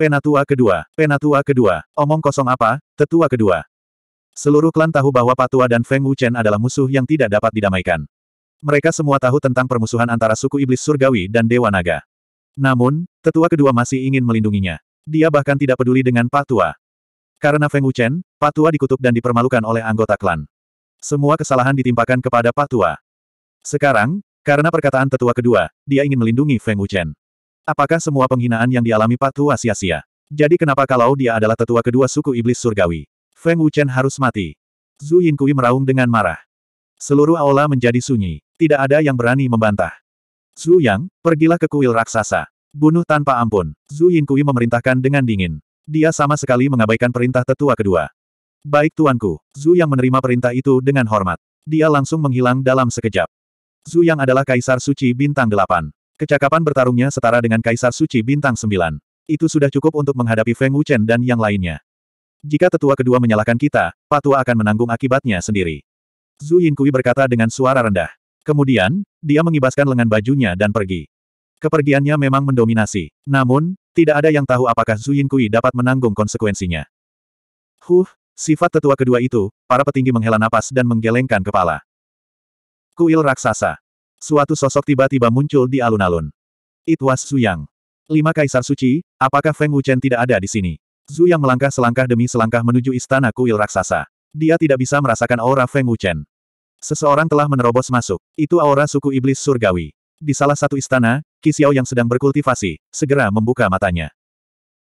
Penatua kedua, penatua kedua, omong kosong apa, tetua kedua. Seluruh klan tahu bahwa Patua dan Feng Wuchen adalah musuh yang tidak dapat didamaikan. Mereka semua tahu tentang permusuhan antara suku iblis surgawi dan Dewa Naga. Namun, tetua kedua masih ingin melindunginya. Dia bahkan tidak peduli dengan Patua. Karena Feng Wuchen, Patua dikutuk dan dipermalukan oleh anggota klan. Semua kesalahan ditimpakan kepada Patua. Sekarang, karena perkataan tetua kedua, dia ingin melindungi Feng Wuchen. Apakah semua penghinaan yang dialami tua sia-sia? Jadi kenapa kalau dia adalah tetua kedua suku iblis surgawi? Feng Wuchen harus mati. Zhu Yinkui meraung dengan marah. Seluruh aula menjadi sunyi. Tidak ada yang berani membantah. Zhu Yang, pergilah ke kuil raksasa. Bunuh tanpa ampun. Zhu Yinkui memerintahkan dengan dingin. Dia sama sekali mengabaikan perintah tetua kedua. Baik tuanku, Zhu Yang menerima perintah itu dengan hormat. Dia langsung menghilang dalam sekejap. Zhu Yang adalah kaisar suci bintang delapan. Kecakapan bertarungnya setara dengan Kaisar Suci Bintang Sembilan. Itu sudah cukup untuk menghadapi Feng Wuchen dan yang lainnya. Jika tetua kedua menyalahkan kita, Patua akan menanggung akibatnya sendiri. Zhu Yinkui berkata dengan suara rendah. Kemudian, dia mengibaskan lengan bajunya dan pergi. Kepergiannya memang mendominasi. Namun, tidak ada yang tahu apakah Zhu Yinkui dapat menanggung konsekuensinya. Huh, sifat tetua kedua itu, para petinggi menghela napas dan menggelengkan kepala. Kuil Raksasa Suatu sosok tiba-tiba muncul di alun-alun. It was Zuyang. Lima kaisar suci, apakah Feng Wuchen tidak ada di sini? Zuyang melangkah selangkah demi selangkah menuju istana kuil raksasa. Dia tidak bisa merasakan aura Feng Wuchen. Seseorang telah menerobos masuk. Itu aura suku iblis surgawi. Di salah satu istana, Kisiao yang sedang berkultivasi, segera membuka matanya.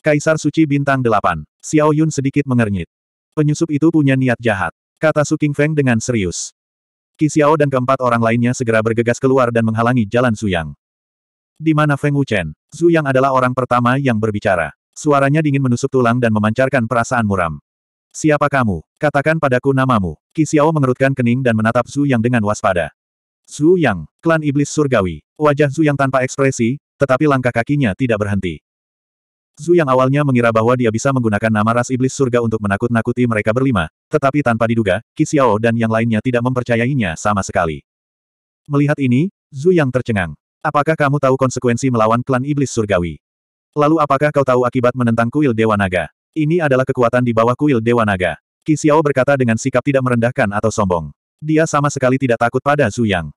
Kaisar Suci Bintang Delapan, Xiao Yun sedikit mengernyit. Penyusup itu punya niat jahat, kata Su King Feng dengan serius. Kisiao dan keempat orang lainnya segera bergegas keluar dan menghalangi jalan Suyang. Di mana Feng Wuchen, Suyang adalah orang pertama yang berbicara. Suaranya dingin menusuk tulang dan memancarkan perasaan muram. Siapa kamu? Katakan padaku namamu. Kisiao mengerutkan kening dan menatap Suyang dengan waspada. Zhu Yang, klan iblis surgawi. Wajah Zhu Yang tanpa ekspresi, tetapi langkah kakinya tidak berhenti. Zhu yang awalnya mengira bahwa dia bisa menggunakan nama ras iblis surga untuk menakut-nakuti mereka berlima, tetapi tanpa diduga, Kisiao dan yang lainnya tidak mempercayainya sama sekali. Melihat ini, Zhu yang tercengang. Apakah kamu tahu konsekuensi melawan klan iblis surgawi? Lalu apakah kau tahu akibat menentang kuil Dewa Naga? Ini adalah kekuatan di bawah kuil Dewa Naga. Kisiao berkata dengan sikap tidak merendahkan atau sombong. Dia sama sekali tidak takut pada Zhu Yang.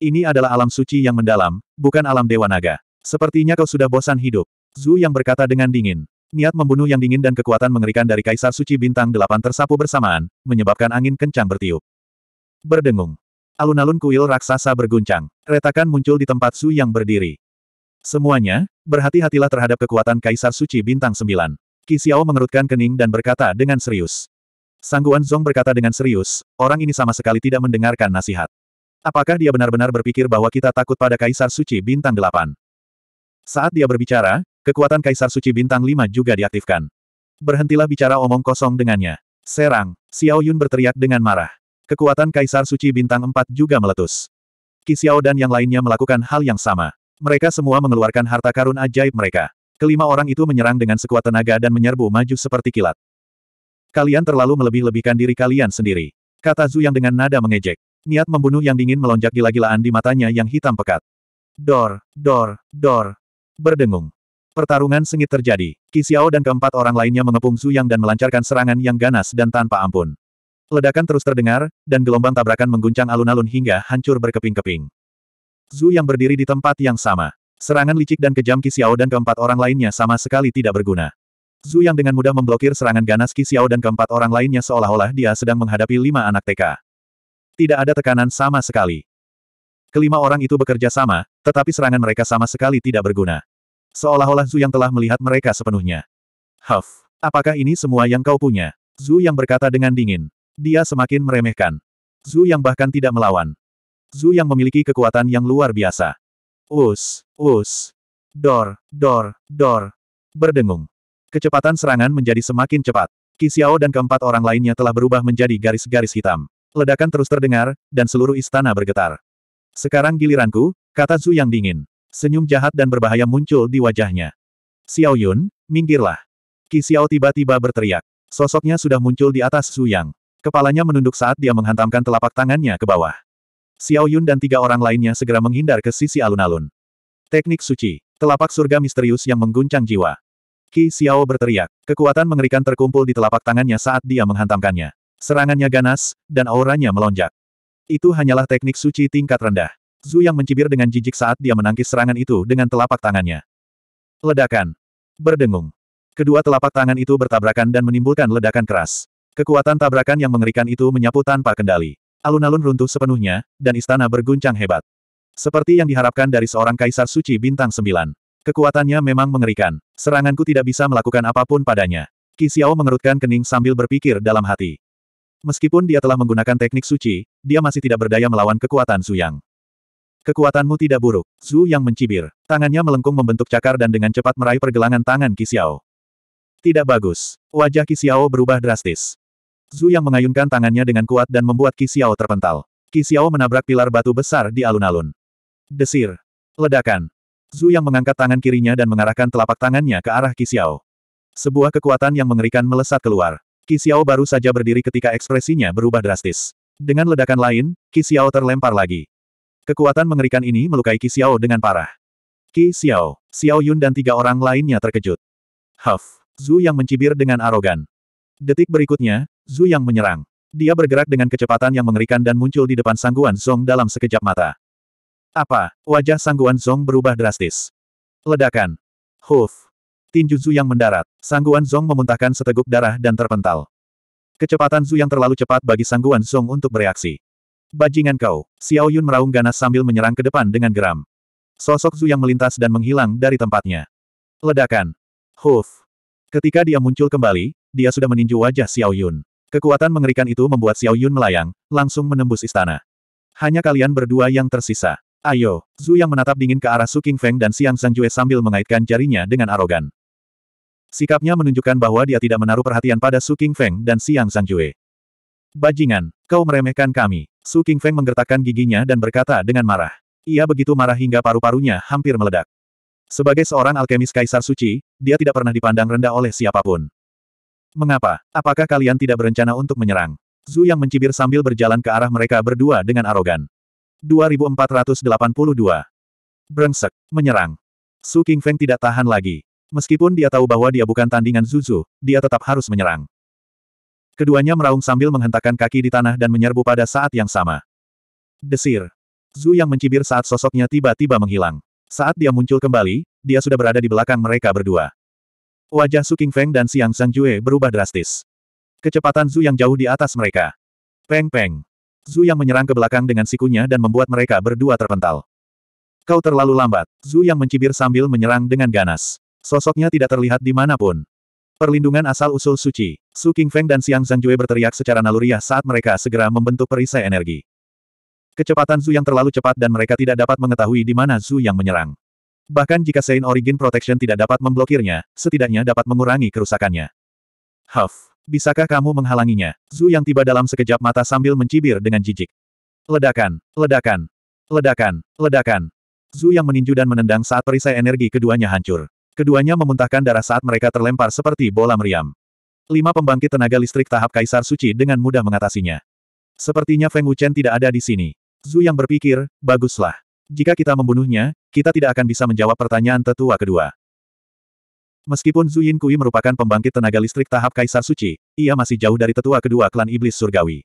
Ini adalah alam suci yang mendalam, bukan alam Dewa Naga. Sepertinya kau sudah bosan hidup. Zhu yang berkata dengan dingin. Niat membunuh yang dingin dan kekuatan mengerikan dari Kaisar Suci Bintang Delapan tersapu bersamaan, menyebabkan angin kencang bertiup. Berdengung. Alun-alun kuil raksasa berguncang. Retakan muncul di tempat Su yang berdiri. Semuanya, berhati-hatilah terhadap kekuatan Kaisar Suci Bintang Sembilan. Kisiao mengerutkan kening dan berkata dengan serius. Sangguan Zong berkata dengan serius, orang ini sama sekali tidak mendengarkan nasihat. Apakah dia benar-benar berpikir bahwa kita takut pada Kaisar Suci Bintang Delapan? Saat dia berbicara, Kekuatan Kaisar Suci Bintang 5 juga diaktifkan. Berhentilah bicara omong kosong dengannya. Serang, Xiao Yun berteriak dengan marah. Kekuatan Kaisar Suci Bintang 4 juga meletus. Xiao dan yang lainnya melakukan hal yang sama. Mereka semua mengeluarkan harta karun ajaib mereka. Kelima orang itu menyerang dengan sekuat tenaga dan menyerbu maju seperti kilat. Kalian terlalu melebih-lebihkan diri kalian sendiri. Kata Zhu yang dengan nada mengejek. Niat membunuh yang dingin melonjak gila-gilaan di matanya yang hitam pekat. Dor, dor, dor. Berdengung. Pertarungan sengit terjadi. Kisiao dan keempat orang lainnya mengepung Zhu Yang dan melancarkan serangan yang ganas dan tanpa ampun. Ledakan terus terdengar, dan gelombang tabrakan mengguncang alun-alun hingga hancur berkeping-keping. Zhu Yang berdiri di tempat yang sama. Serangan licik dan kejam Kisiao dan keempat orang lainnya sama sekali tidak berguna. Zhu Yang dengan mudah memblokir serangan ganas Kisiao dan keempat orang lainnya seolah-olah dia sedang menghadapi lima anak TK. Tidak ada tekanan sama sekali. Kelima orang itu bekerja sama, tetapi serangan mereka sama sekali tidak berguna. Seolah-olah Zhu yang telah melihat mereka sepenuhnya. Huff, apakah ini semua yang kau punya? Zhu yang berkata dengan dingin. Dia semakin meremehkan. Zhu yang bahkan tidak melawan. Zhu yang memiliki kekuatan yang luar biasa. Us, us. Dor, dor, dor. Berdengung. Kecepatan serangan menjadi semakin cepat. Kisiao dan keempat orang lainnya telah berubah menjadi garis-garis hitam. Ledakan terus terdengar, dan seluruh istana bergetar. Sekarang giliranku, kata Zhu yang dingin. Senyum jahat dan berbahaya muncul di wajahnya. Xiao Yun, minggirlah. Qi Xiao tiba-tiba berteriak. Sosoknya sudah muncul di atas Su Yang. Kepalanya menunduk saat dia menghantamkan telapak tangannya ke bawah. Xiao Yun dan tiga orang lainnya segera menghindar ke sisi alun-alun. Teknik suci. Telapak surga misterius yang mengguncang jiwa. Qi Xiao berteriak. Kekuatan mengerikan terkumpul di telapak tangannya saat dia menghantamkannya. Serangannya ganas, dan auranya melonjak. Itu hanyalah teknik suci tingkat rendah. Zhu yang mencibir dengan jijik saat dia menangkis serangan itu dengan telapak tangannya. Ledakan. Berdengung. Kedua telapak tangan itu bertabrakan dan menimbulkan ledakan keras. Kekuatan tabrakan yang mengerikan itu menyapu tanpa kendali. Alun-alun runtuh sepenuhnya, dan istana berguncang hebat. Seperti yang diharapkan dari seorang kaisar suci bintang Sembilan. Kekuatannya memang mengerikan. Seranganku tidak bisa melakukan apapun padanya. Qi Xiao mengerutkan kening sambil berpikir dalam hati. Meskipun dia telah menggunakan teknik suci, dia masih tidak berdaya melawan kekuatan Yang. Kekuatanmu tidak buruk. Zhu yang mencibir. Tangannya melengkung membentuk cakar dan dengan cepat meraih pergelangan tangan Kisiao. Tidak bagus. Wajah Kisiao berubah drastis. Zhu yang mengayunkan tangannya dengan kuat dan membuat Kisiao terpental. Kisiao menabrak pilar batu besar di alun-alun. Desir. Ledakan. Zhu yang mengangkat tangan kirinya dan mengarahkan telapak tangannya ke arah Kisiao. Sebuah kekuatan yang mengerikan melesat keluar. Kisiao baru saja berdiri ketika ekspresinya berubah drastis. Dengan ledakan lain, Kisiao terlempar lagi. Kekuatan mengerikan ini melukai Qi Xiao dengan parah. Qi Xiao, Xiao Yun dan tiga orang lainnya terkejut. Huff, Zhu yang mencibir dengan arogan. Detik berikutnya, Zhu yang menyerang. Dia bergerak dengan kecepatan yang mengerikan dan muncul di depan Sangguan Zong dalam sekejap mata. Apa? Wajah Sangguan Zong berubah drastis. Ledakan. Huff. Tinju Zhu yang mendarat. Sangguan Zong memuntahkan seteguk darah dan terpental. Kecepatan Zhu yang terlalu cepat bagi Sangguan Zong untuk bereaksi. Bajingan kau. Xiao Yun meraung ganas sambil menyerang ke depan dengan geram. Sosok Zhu yang melintas dan menghilang dari tempatnya. Ledakan. Huf. Ketika dia muncul kembali, dia sudah meninju wajah Xiao Yun. Kekuatan mengerikan itu membuat Xiao Yun melayang, langsung menembus istana. Hanya kalian berdua yang tersisa. Ayo, Zhu yang menatap dingin ke arah Su King Feng dan Siang Sang Jue sambil mengaitkan jarinya dengan arogan. Sikapnya menunjukkan bahwa dia tidak menaruh perhatian pada Su King Feng dan Siang Sang Jue. Bajingan, kau meremehkan kami. Su Qingfeng menggertakkan giginya dan berkata dengan marah. Ia begitu marah hingga paru-parunya hampir meledak. Sebagai seorang alkemis kaisar suci, dia tidak pernah dipandang rendah oleh siapapun. Mengapa? Apakah kalian tidak berencana untuk menyerang? Zhu yang mencibir sambil berjalan ke arah mereka berdua dengan arogan. 2482. Brengsek, menyerang. Su Qingfeng tidak tahan lagi. Meskipun dia tahu bahwa dia bukan tandingan Zuzu, dia tetap harus menyerang. Keduanya meraung sambil menghentakkan kaki di tanah dan menyerbu pada saat yang sama. Desir. Zhu yang mencibir saat sosoknya tiba-tiba menghilang. Saat dia muncul kembali, dia sudah berada di belakang mereka berdua. Wajah Su Qingfeng dan Siang Sang Jue berubah drastis. Kecepatan Zhu yang jauh di atas mereka. Peng-peng. Zhu yang menyerang ke belakang dengan sikunya dan membuat mereka berdua terpental. Kau terlalu lambat. Zhu yang mencibir sambil menyerang dengan ganas. Sosoknya tidak terlihat di manapun. Perlindungan asal-usul suci. Su Qingfeng dan Xiang Zhangjue berteriak secara naluriah saat mereka segera membentuk perisai energi. Kecepatan Zhu yang terlalu cepat dan mereka tidak dapat mengetahui di mana Zhu yang menyerang. Bahkan jika Sein Origin Protection tidak dapat memblokirnya, setidaknya dapat mengurangi kerusakannya. Huff, bisakah kamu menghalanginya? Zhu yang tiba dalam sekejap mata sambil mencibir dengan jijik. Ledakan, ledakan, ledakan, ledakan. Zhu yang meninju dan menendang saat perisai energi keduanya hancur. Keduanya memuntahkan darah saat mereka terlempar seperti bola meriam. Lima pembangkit tenaga listrik tahap Kaisar Suci dengan mudah mengatasinya. Sepertinya Feng Wuchen tidak ada di sini. Zhu yang berpikir, baguslah. Jika kita membunuhnya, kita tidak akan bisa menjawab pertanyaan tetua kedua. Meskipun Zhu Yin Kui merupakan pembangkit tenaga listrik tahap Kaisar Suci, ia masih jauh dari tetua kedua klan iblis surgawi.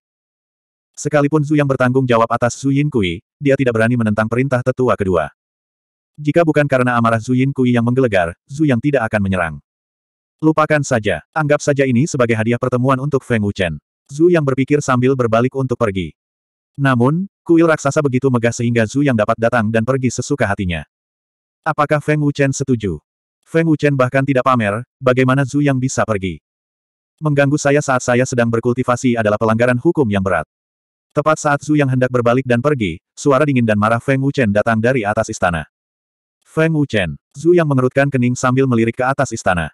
Sekalipun Zhu yang bertanggung jawab atas Zhu Yin Kui, dia tidak berani menentang perintah tetua kedua. Jika bukan karena amarah Zu Yin Kui yang menggelegar, Zu yang tidak akan menyerang. Lupakan saja, anggap saja ini sebagai hadiah pertemuan untuk Feng Wuchen. Zu yang berpikir sambil berbalik untuk pergi. Namun, kuil raksasa begitu megah sehingga Zu yang dapat datang dan pergi sesuka hatinya. Apakah Feng Wuchen setuju? Feng Wuchen bahkan tidak pamer, bagaimana Zu yang bisa pergi. Mengganggu saya saat saya sedang berkultivasi adalah pelanggaran hukum yang berat. Tepat saat Zu yang hendak berbalik dan pergi, suara dingin dan marah Feng Wuchen datang dari atas istana. Feng Wuchen. Zhu yang mengerutkan kening sambil melirik ke atas istana.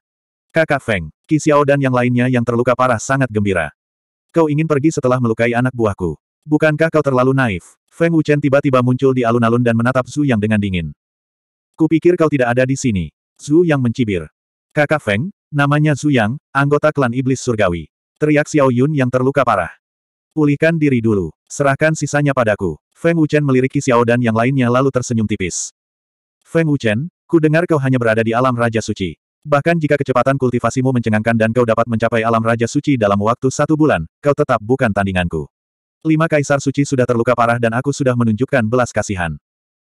Kakak Feng, Qi dan yang lainnya yang terluka parah sangat gembira. Kau ingin pergi setelah melukai anak buahku. Bukankah kau terlalu naif? Feng Wuchen tiba-tiba muncul di alun-alun dan menatap Zhu yang dengan dingin. Kupikir kau tidak ada di sini. Zhu yang mencibir. Kakak Feng, namanya Zhu Yang, anggota klan iblis surgawi. Teriak Xiao Yun yang terluka parah. Pulihkan diri dulu. Serahkan sisanya padaku. Feng Wuchen melirik Qi Xiao dan yang lainnya lalu tersenyum tipis. Feng Wuchen, ku dengar kau hanya berada di alam Raja Suci. Bahkan jika kecepatan kultivasimu mencengangkan dan kau dapat mencapai alam Raja Suci dalam waktu satu bulan, kau tetap bukan tandinganku. Lima kaisar suci sudah terluka parah dan aku sudah menunjukkan belas kasihan.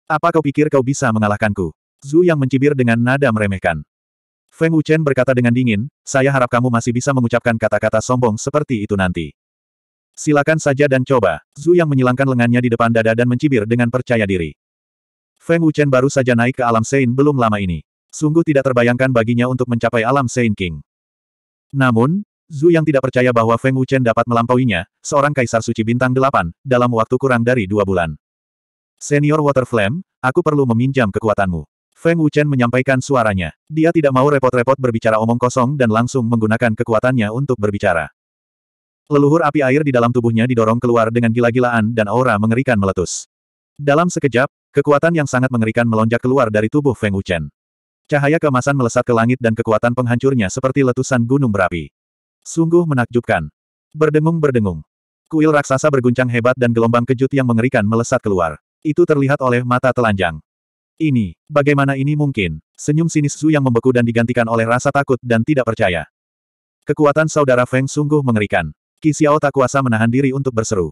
Apa kau pikir kau bisa mengalahkanku? Zhu yang mencibir dengan nada meremehkan. Feng Wuchen berkata dengan dingin, saya harap kamu masih bisa mengucapkan kata-kata sombong seperti itu nanti. Silakan saja dan coba. Zhu yang menyilangkan lengannya di depan dada dan mencibir dengan percaya diri. Feng Wuchen baru saja naik ke alam Sein belum lama ini. Sungguh tidak terbayangkan baginya untuk mencapai alam Sein King. Namun, Zhu yang tidak percaya bahwa Feng Wuchen dapat melampauinya, seorang kaisar suci bintang delapan, dalam waktu kurang dari dua bulan. Senior Water Flame, aku perlu meminjam kekuatanmu. Feng Wuchen menyampaikan suaranya. Dia tidak mau repot-repot berbicara omong kosong dan langsung menggunakan kekuatannya untuk berbicara. Leluhur api air di dalam tubuhnya didorong keluar dengan gila-gilaan dan aura mengerikan meletus. Dalam sekejap, Kekuatan yang sangat mengerikan melonjak keluar dari tubuh Feng Wuchen. Cahaya kemasan melesat ke langit dan kekuatan penghancurnya seperti letusan gunung berapi. Sungguh menakjubkan. Berdengung-berdengung. Kuil raksasa berguncang hebat dan gelombang kejut yang mengerikan melesat keluar. Itu terlihat oleh mata telanjang. Ini, bagaimana ini mungkin? Senyum sinis Su yang membeku dan digantikan oleh rasa takut dan tidak percaya. Kekuatan saudara Feng sungguh mengerikan. Qi Xiao tak kuasa menahan diri untuk berseru.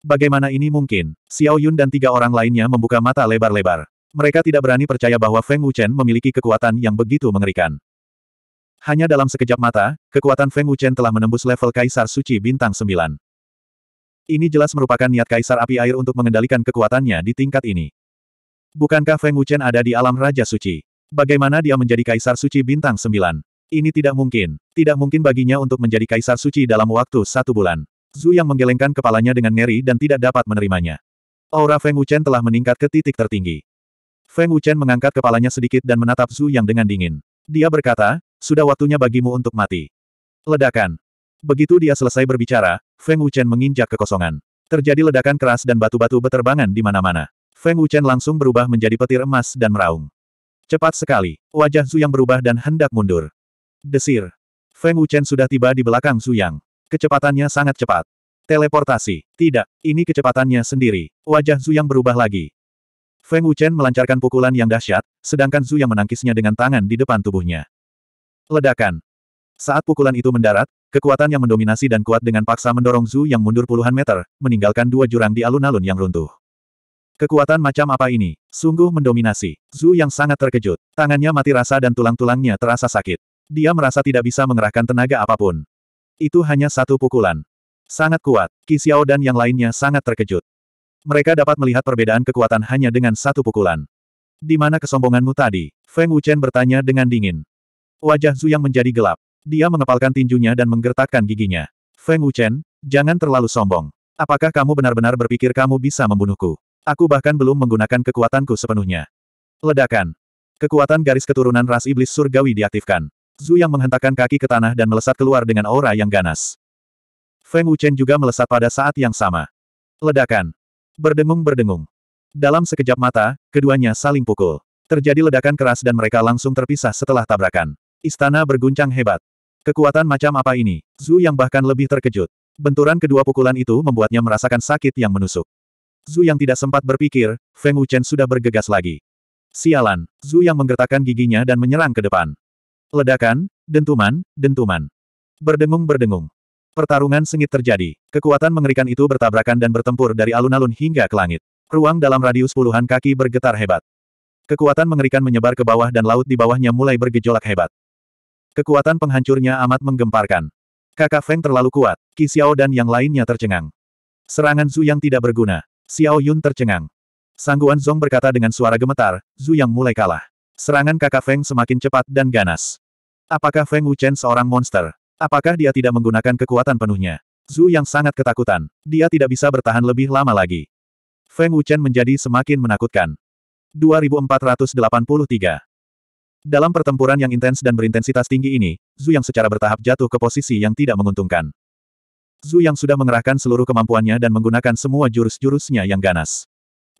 Bagaimana ini mungkin? Xiao Yun dan tiga orang lainnya membuka mata lebar-lebar. Mereka tidak berani percaya bahwa Feng Wuchen memiliki kekuatan yang begitu mengerikan. Hanya dalam sekejap mata, kekuatan Feng Wuchen telah menembus level Kaisar Suci Bintang 9. Ini jelas merupakan niat Kaisar Api Air untuk mengendalikan kekuatannya di tingkat ini. Bukankah Feng Wuchen ada di alam Raja Suci? Bagaimana dia menjadi Kaisar Suci Bintang 9? Ini tidak mungkin. Tidak mungkin baginya untuk menjadi Kaisar Suci dalam waktu satu bulan. Zhu yang menggelengkan kepalanya dengan ngeri dan tidak dapat menerimanya. Aura Feng Wuchen telah meningkat ke titik tertinggi. Feng Wuchen mengangkat kepalanya sedikit dan menatap Zhu yang dengan dingin. Dia berkata, sudah waktunya bagimu untuk mati. Ledakan. Begitu dia selesai berbicara, Feng Wuchen menginjak kekosongan. Terjadi ledakan keras dan batu-batu beterbangan di mana-mana. Feng Wuchen langsung berubah menjadi petir emas dan meraung. Cepat sekali, wajah Zhu yang berubah dan hendak mundur. Desir. Feng Wuchen sudah tiba di belakang Zhu Yang. Kecepatannya sangat cepat. Teleportasi. Tidak, ini kecepatannya sendiri. Wajah Zhu yang berubah lagi. Feng Wuchen melancarkan pukulan yang dahsyat, sedangkan Zhu yang menangkisnya dengan tangan di depan tubuhnya. Ledakan. Saat pukulan itu mendarat, kekuatan yang mendominasi dan kuat dengan paksa mendorong Zhu yang mundur puluhan meter, meninggalkan dua jurang di alun-alun yang runtuh. Kekuatan macam apa ini? Sungguh mendominasi. Zhu yang sangat terkejut. Tangannya mati rasa dan tulang-tulangnya terasa sakit. Dia merasa tidak bisa mengerahkan tenaga apapun. Itu hanya satu pukulan. Sangat kuat, Kisiao dan yang lainnya sangat terkejut. Mereka dapat melihat perbedaan kekuatan hanya dengan satu pukulan. Di mana kesombonganmu tadi? Feng Wuchen bertanya dengan dingin. Wajah Zhu yang menjadi gelap. Dia mengepalkan tinjunya dan menggertakkan giginya. Feng Wuchen, jangan terlalu sombong. Apakah kamu benar-benar berpikir kamu bisa membunuhku? Aku bahkan belum menggunakan kekuatanku sepenuhnya. Ledakan. Kekuatan garis keturunan ras iblis surgawi diaktifkan. Zhu yang menghentakkan kaki ke tanah dan melesat keluar dengan aura yang ganas. Feng Wuchen juga melesat pada saat yang sama. Ledakan. Berdengung-berdengung. Dalam sekejap mata, keduanya saling pukul. Terjadi ledakan keras dan mereka langsung terpisah setelah tabrakan. Istana berguncang hebat. Kekuatan macam apa ini? Zhu yang bahkan lebih terkejut. Benturan kedua pukulan itu membuatnya merasakan sakit yang menusuk. Zhu yang tidak sempat berpikir, Feng Wuchen sudah bergegas lagi. Sialan, Zhu yang menggertakkan giginya dan menyerang ke depan. Ledakan, dentuman, dentuman. Berdengung-berdengung. Pertarungan sengit terjadi. Kekuatan mengerikan itu bertabrakan dan bertempur dari alun-alun hingga ke langit. Ruang dalam radius puluhan kaki bergetar hebat. Kekuatan mengerikan menyebar ke bawah dan laut di bawahnya mulai bergejolak hebat. Kekuatan penghancurnya amat menggemparkan. Kakak Feng terlalu kuat, Qi Xiao dan yang lainnya tercengang. Serangan Zhu yang tidak berguna. Xiao Yun tercengang. Sangguan Zong berkata dengan suara gemetar, Zhu yang mulai kalah. Serangan kakak Feng semakin cepat dan ganas. Apakah Feng Wuchen seorang monster? Apakah dia tidak menggunakan kekuatan penuhnya? Zhu yang sangat ketakutan. Dia tidak bisa bertahan lebih lama lagi. Feng Wuchen menjadi semakin menakutkan. 2483 Dalam pertempuran yang intens dan berintensitas tinggi ini, Zhu yang secara bertahap jatuh ke posisi yang tidak menguntungkan. Zhu yang sudah mengerahkan seluruh kemampuannya dan menggunakan semua jurus-jurusnya yang ganas.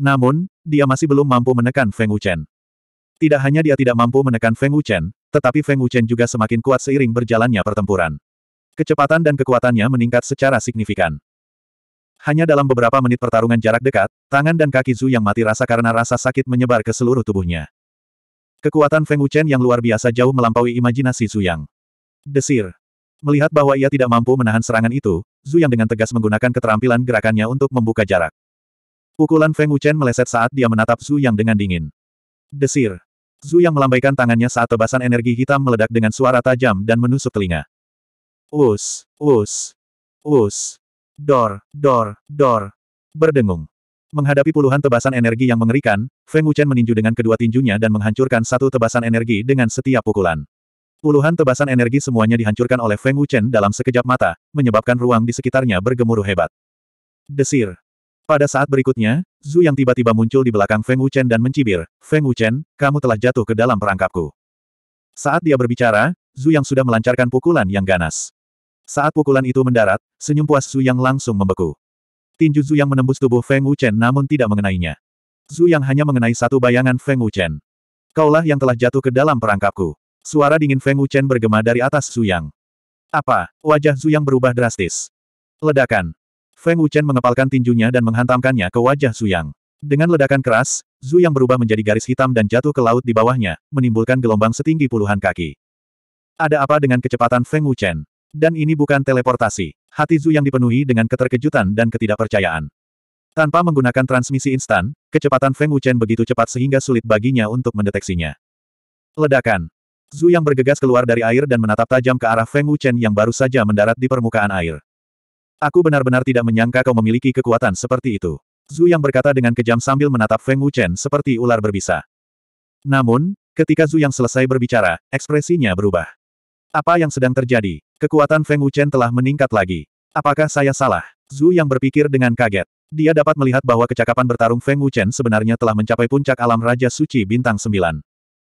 Namun, dia masih belum mampu menekan Feng Wuchen. Tidak hanya dia tidak mampu menekan Feng Wuchen, tetapi Feng Wuchen juga semakin kuat seiring berjalannya pertempuran. Kecepatan dan kekuatannya meningkat secara signifikan. Hanya dalam beberapa menit pertarungan jarak dekat, tangan dan kaki Zhu yang mati rasa karena rasa sakit menyebar ke seluruh tubuhnya. Kekuatan Feng Wuchen yang luar biasa jauh melampaui imajinasi Zhu Yang. Desir. Melihat bahwa ia tidak mampu menahan serangan itu, Zhu Yang dengan tegas menggunakan keterampilan gerakannya untuk membuka jarak. Pukulan Feng Wuchen meleset saat dia menatap Zhu Yang dengan dingin. Desir. Zu yang melambaikan tangannya saat tebasan energi hitam meledak dengan suara tajam dan menusuk telinga. Us, us, us. Dor, dor, dor. Berdengung. Menghadapi puluhan tebasan energi yang mengerikan, Feng Wuchen meninju dengan kedua tinjunya dan menghancurkan satu tebasan energi dengan setiap pukulan. Puluhan tebasan energi semuanya dihancurkan oleh Feng Wuchen dalam sekejap mata, menyebabkan ruang di sekitarnya bergemuruh hebat. Desir. Pada saat berikutnya, Zu yang tiba-tiba muncul di belakang Feng Wuchen dan mencibir, Feng Wuchen, kamu telah jatuh ke dalam perangkapku. Saat dia berbicara, Zu yang sudah melancarkan pukulan yang ganas. Saat pukulan itu mendarat, senyum puas Zu yang langsung membeku. Tinju Zu yang menembus tubuh Feng Wuchen namun tidak mengenainya. Zu yang hanya mengenai satu bayangan Feng Wuchen. Kaulah yang telah jatuh ke dalam perangkapku. Suara dingin Feng Wuchen bergema dari atas Zu yang. Apa? Wajah Zu yang berubah drastis. Ledakan. Feng Wuchen mengepalkan tinjunya dan menghantamkannya ke wajah Su Yang. Dengan ledakan keras, Zu Yang berubah menjadi garis hitam dan jatuh ke laut di bawahnya, menimbulkan gelombang setinggi puluhan kaki. Ada apa dengan kecepatan Feng Wuchen? Dan ini bukan teleportasi. Hati Zu Yang dipenuhi dengan keterkejutan dan ketidakpercayaan. Tanpa menggunakan transmisi instan, kecepatan Feng Wuchen begitu cepat sehingga sulit baginya untuk mendeteksinya. Ledakan. Zu Yang bergegas keluar dari air dan menatap tajam ke arah Feng Wuchen yang baru saja mendarat di permukaan air. Aku benar-benar tidak menyangka kau memiliki kekuatan seperti itu. Zhu yang berkata dengan kejam sambil menatap Feng Wuchen seperti ular berbisa. Namun, ketika Zhu yang selesai berbicara, ekspresinya berubah. Apa yang sedang terjadi? Kekuatan Feng Wuchen telah meningkat lagi. Apakah saya salah? Zhu yang berpikir dengan kaget. Dia dapat melihat bahwa kecakapan bertarung Feng Wuchen sebenarnya telah mencapai puncak alam Raja Suci Bintang 9.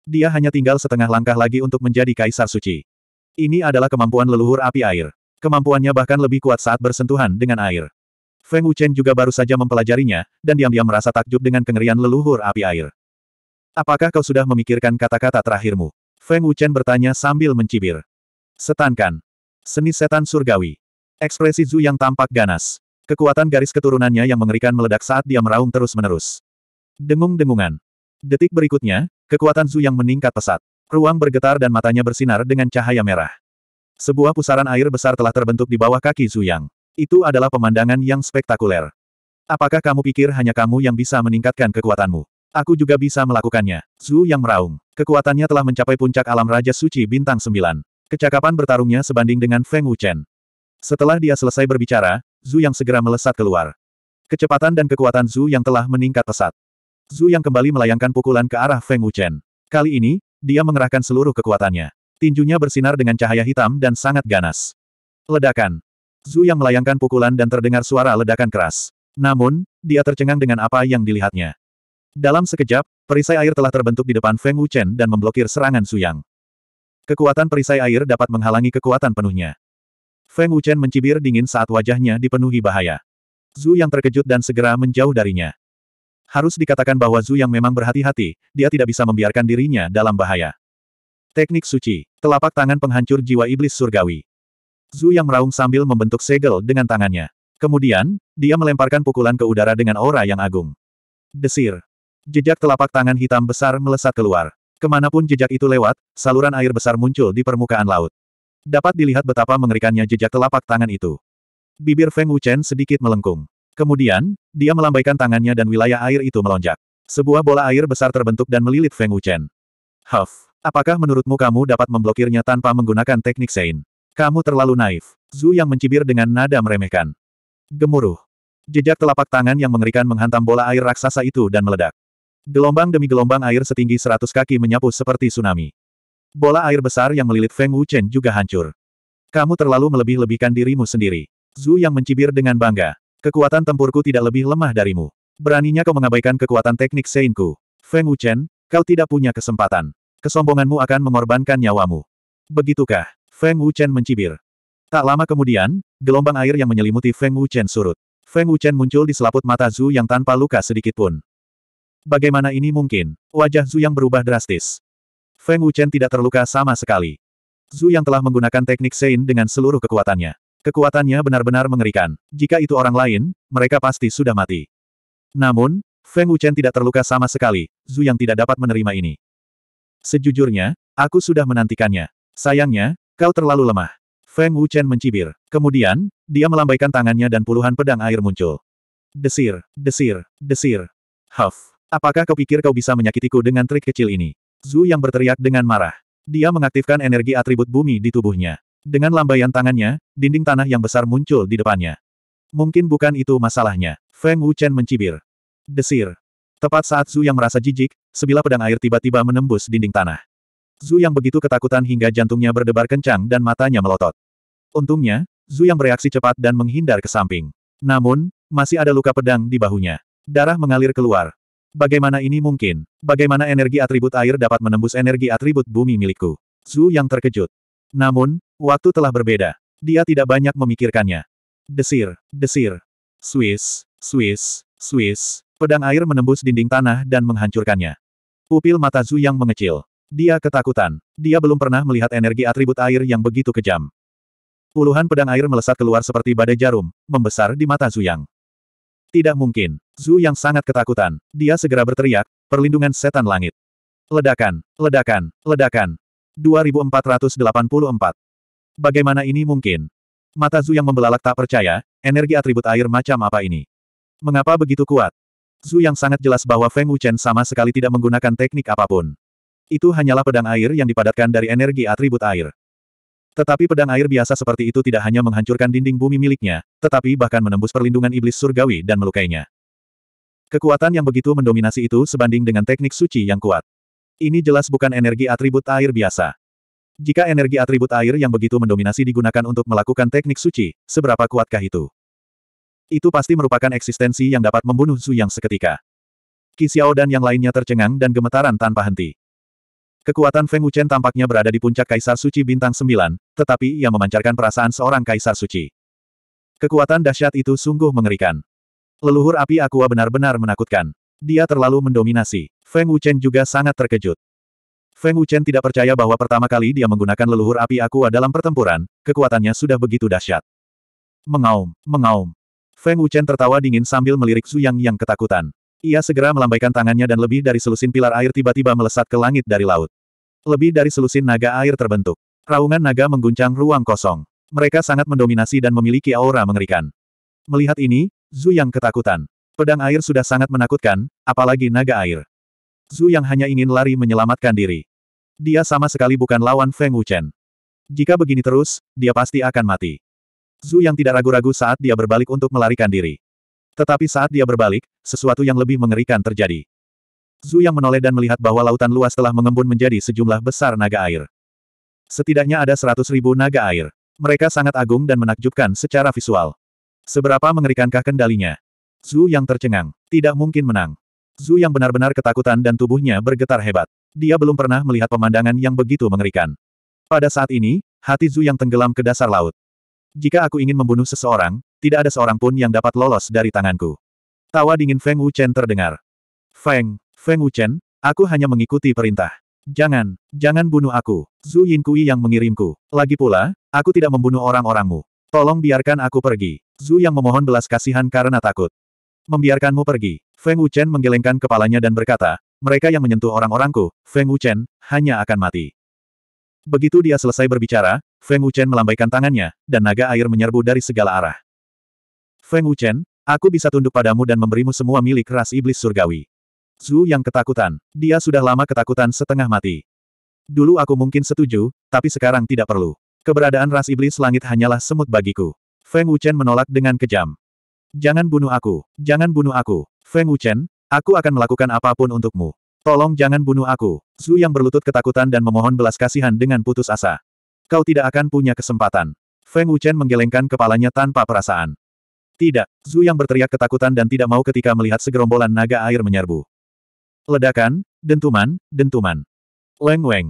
Dia hanya tinggal setengah langkah lagi untuk menjadi Kaisar Suci. Ini adalah kemampuan leluhur api air. Kemampuannya bahkan lebih kuat saat bersentuhan dengan air. Feng Wuchen juga baru saja mempelajarinya, dan diam-diam merasa takjub dengan kengerian leluhur api air. Apakah kau sudah memikirkan kata-kata terakhirmu? Feng Wuchen bertanya sambil mencibir. Setankan. Seni setan surgawi. Ekspresi Zhu yang tampak ganas. Kekuatan garis keturunannya yang mengerikan meledak saat dia meraung terus-menerus. Dengung-dengungan. Detik berikutnya, kekuatan Zhu yang meningkat pesat. Ruang bergetar dan matanya bersinar dengan cahaya merah. Sebuah pusaran air besar telah terbentuk di bawah kaki Zuyang. Itu adalah pemandangan yang spektakuler. Apakah kamu pikir hanya kamu yang bisa meningkatkan kekuatanmu? Aku juga bisa melakukannya. Zhu yang meraung. Kekuatannya telah mencapai puncak alam Raja Suci Bintang 9. Kecakapan bertarungnya sebanding dengan Feng Wuchen. Setelah dia selesai berbicara, Zhu yang segera melesat keluar. Kecepatan dan kekuatan Zhu yang telah meningkat pesat. Zhu yang kembali melayangkan pukulan ke arah Feng Wuchen. Kali ini, dia mengerahkan seluruh kekuatannya. Tinjunya bersinar dengan cahaya hitam dan sangat ganas. Ledakan. Zhu yang melayangkan pukulan dan terdengar suara ledakan keras. Namun, dia tercengang dengan apa yang dilihatnya. Dalam sekejap, perisai air telah terbentuk di depan Feng Wuchen dan memblokir serangan Su Yang. Kekuatan perisai air dapat menghalangi kekuatan penuhnya. Feng Wuchen mencibir dingin saat wajahnya dipenuhi bahaya. Zhu yang terkejut dan segera menjauh darinya. Harus dikatakan bahwa Zhu yang memang berhati-hati, dia tidak bisa membiarkan dirinya dalam bahaya. Teknik suci. Telapak tangan penghancur jiwa iblis surgawi. Zhu yang meraung sambil membentuk segel dengan tangannya. Kemudian, dia melemparkan pukulan ke udara dengan aura yang agung. Desir. Jejak telapak tangan hitam besar melesat keluar. Kemanapun jejak itu lewat, saluran air besar muncul di permukaan laut. Dapat dilihat betapa mengerikannya jejak telapak tangan itu. Bibir Feng Wuchen sedikit melengkung. Kemudian, dia melambaikan tangannya dan wilayah air itu melonjak. Sebuah bola air besar terbentuk dan melilit Feng Wuchen. Huff! Apakah menurutmu kamu dapat memblokirnya tanpa menggunakan teknik Sein? Kamu terlalu naif. Zhu yang mencibir dengan nada meremehkan. Gemuruh. Jejak telapak tangan yang mengerikan menghantam bola air raksasa itu dan meledak. Gelombang demi gelombang air setinggi seratus kaki menyapu seperti tsunami. Bola air besar yang melilit Feng Wuchen juga hancur. Kamu terlalu melebih-lebihkan dirimu sendiri. Zhu yang mencibir dengan bangga. Kekuatan tempurku tidak lebih lemah darimu. Beraninya kau mengabaikan kekuatan teknik Seinku. Feng Wuchen, kau tidak punya kesempatan. Kesombonganmu akan mengorbankan nyawamu. Begitukah? Feng Wuchen mencibir. Tak lama kemudian, gelombang air yang menyelimuti Feng Wuchen surut. Feng Wuchen muncul di selaput mata Zhu yang tanpa luka sedikit pun. Bagaimana ini mungkin? Wajah Zhu yang berubah drastis. Feng Wuchen tidak terluka sama sekali. Zhu yang telah menggunakan teknik Sein dengan seluruh kekuatannya. Kekuatannya benar-benar mengerikan. Jika itu orang lain, mereka pasti sudah mati. Namun, Feng Wuchen tidak terluka sama sekali, Zhu yang tidak dapat menerima ini. Sejujurnya, aku sudah menantikannya. Sayangnya, kau terlalu lemah. Feng Wuchen mencibir. Kemudian, dia melambaikan tangannya dan puluhan pedang air muncul. Desir, desir, desir. Huff. Apakah kau pikir kau bisa menyakitiku dengan trik kecil ini? Zhu yang berteriak dengan marah. Dia mengaktifkan energi atribut bumi di tubuhnya. Dengan lambaian tangannya, dinding tanah yang besar muncul di depannya. Mungkin bukan itu masalahnya. Feng Wuchen mencibir. Desir, Tepat saat Zhu yang merasa jijik, sebilah pedang air tiba-tiba menembus dinding tanah. Zhu yang begitu ketakutan hingga jantungnya berdebar kencang dan matanya melotot. Untungnya, Zhu yang bereaksi cepat dan menghindar ke samping. Namun, masih ada luka pedang di bahunya. Darah mengalir keluar. Bagaimana ini mungkin? Bagaimana energi atribut air dapat menembus energi atribut bumi milikku? Zhu yang terkejut. Namun, waktu telah berbeda. Dia tidak banyak memikirkannya. Desir, desir. Swiss, Swiss, Swiss. Pedang air menembus dinding tanah dan menghancurkannya. Pupil mata Zhu yang mengecil. Dia ketakutan. Dia belum pernah melihat energi atribut air yang begitu kejam. Puluhan pedang air melesat keluar seperti badai jarum, membesar di mata Zhu Yang. Tidak mungkin. Zhu Yang sangat ketakutan. Dia segera berteriak, perlindungan setan langit. Ledakan, ledakan, ledakan. 2484. Bagaimana ini mungkin? Mata Zhu yang membelalak tak percaya, energi atribut air macam apa ini? Mengapa begitu kuat? Zhu yang sangat jelas bahwa Feng Wuchen sama sekali tidak menggunakan teknik apapun. Itu hanyalah pedang air yang dipadatkan dari energi atribut air. Tetapi pedang air biasa seperti itu tidak hanya menghancurkan dinding bumi miliknya, tetapi bahkan menembus perlindungan iblis surgawi dan melukainya. Kekuatan yang begitu mendominasi itu sebanding dengan teknik suci yang kuat. Ini jelas bukan energi atribut air biasa. Jika energi atribut air yang begitu mendominasi digunakan untuk melakukan teknik suci, seberapa kuatkah itu? Itu pasti merupakan eksistensi yang dapat membunuh Zhu Yang seketika. Kisiao dan yang lainnya tercengang dan gemetaran tanpa henti. Kekuatan Feng Wuchen tampaknya berada di puncak Kaisar Suci Bintang Sembilan, tetapi ia memancarkan perasaan seorang Kaisar Suci. Kekuatan dahsyat itu sungguh mengerikan. Leluhur api Aqua benar-benar menakutkan. Dia terlalu mendominasi. Feng Wuchen juga sangat terkejut. Feng Wuchen tidak percaya bahwa pertama kali dia menggunakan leluhur api Aqua dalam pertempuran, kekuatannya sudah begitu dahsyat. Mengaum, mengaum. Feng Wuchen tertawa dingin sambil melirik Su yang yang ketakutan. Ia segera melambaikan tangannya dan lebih dari selusin pilar air tiba-tiba melesat ke langit dari laut. Lebih dari selusin naga air terbentuk. Raungan naga mengguncang ruang kosong. Mereka sangat mendominasi dan memiliki aura mengerikan. Melihat ini, Yang ketakutan. Pedang air sudah sangat menakutkan, apalagi naga air. Zhu yang hanya ingin lari menyelamatkan diri. Dia sama sekali bukan lawan Feng Wuchen. Jika begini terus, dia pasti akan mati. Zu yang tidak ragu-ragu saat dia berbalik untuk melarikan diri. Tetapi saat dia berbalik, sesuatu yang lebih mengerikan terjadi. Zu yang menoleh dan melihat bahwa lautan luas telah mengembun menjadi sejumlah besar naga air. Setidaknya ada seratus ribu naga air. Mereka sangat agung dan menakjubkan secara visual. Seberapa mengerikankah kendalinya? Zu yang tercengang. Tidak mungkin menang. Zu yang benar-benar ketakutan dan tubuhnya bergetar hebat. Dia belum pernah melihat pemandangan yang begitu mengerikan. Pada saat ini, hati Zu yang tenggelam ke dasar laut. Jika aku ingin membunuh seseorang, tidak ada seorang pun yang dapat lolos dari tanganku. Tawa dingin Feng Wuchen terdengar. Feng, Feng Wuchen, aku hanya mengikuti perintah. Jangan, jangan bunuh aku. Zhu Yinkui yang mengirimku. Lagi pula, aku tidak membunuh orang-orangmu. Tolong biarkan aku pergi. Zhu yang memohon belas kasihan karena takut. Membiarkanmu pergi. Feng Wuchen menggelengkan kepalanya dan berkata, mereka yang menyentuh orang-orangku, Feng Wuchen, hanya akan mati. Begitu dia selesai berbicara, Feng Wuchen melambaikan tangannya, dan naga air menyerbu dari segala arah. Feng Wuchen, aku bisa tunduk padamu dan memberimu semua milik ras iblis surgawi. Zhu yang ketakutan. Dia sudah lama ketakutan setengah mati. Dulu aku mungkin setuju, tapi sekarang tidak perlu. Keberadaan ras iblis langit hanyalah semut bagiku. Feng Wuchen menolak dengan kejam. Jangan bunuh aku. Jangan bunuh aku. Feng Wuchen, aku akan melakukan apapun untukmu. Tolong jangan bunuh aku. Zhu yang berlutut ketakutan dan memohon belas kasihan dengan putus asa. Kau tidak akan punya kesempatan. Feng Wuchen menggelengkan kepalanya tanpa perasaan. Tidak, Zhu yang berteriak ketakutan dan tidak mau ketika melihat segerombolan naga air menyerbu. Ledakan, dentuman, dentuman. Leng Weng.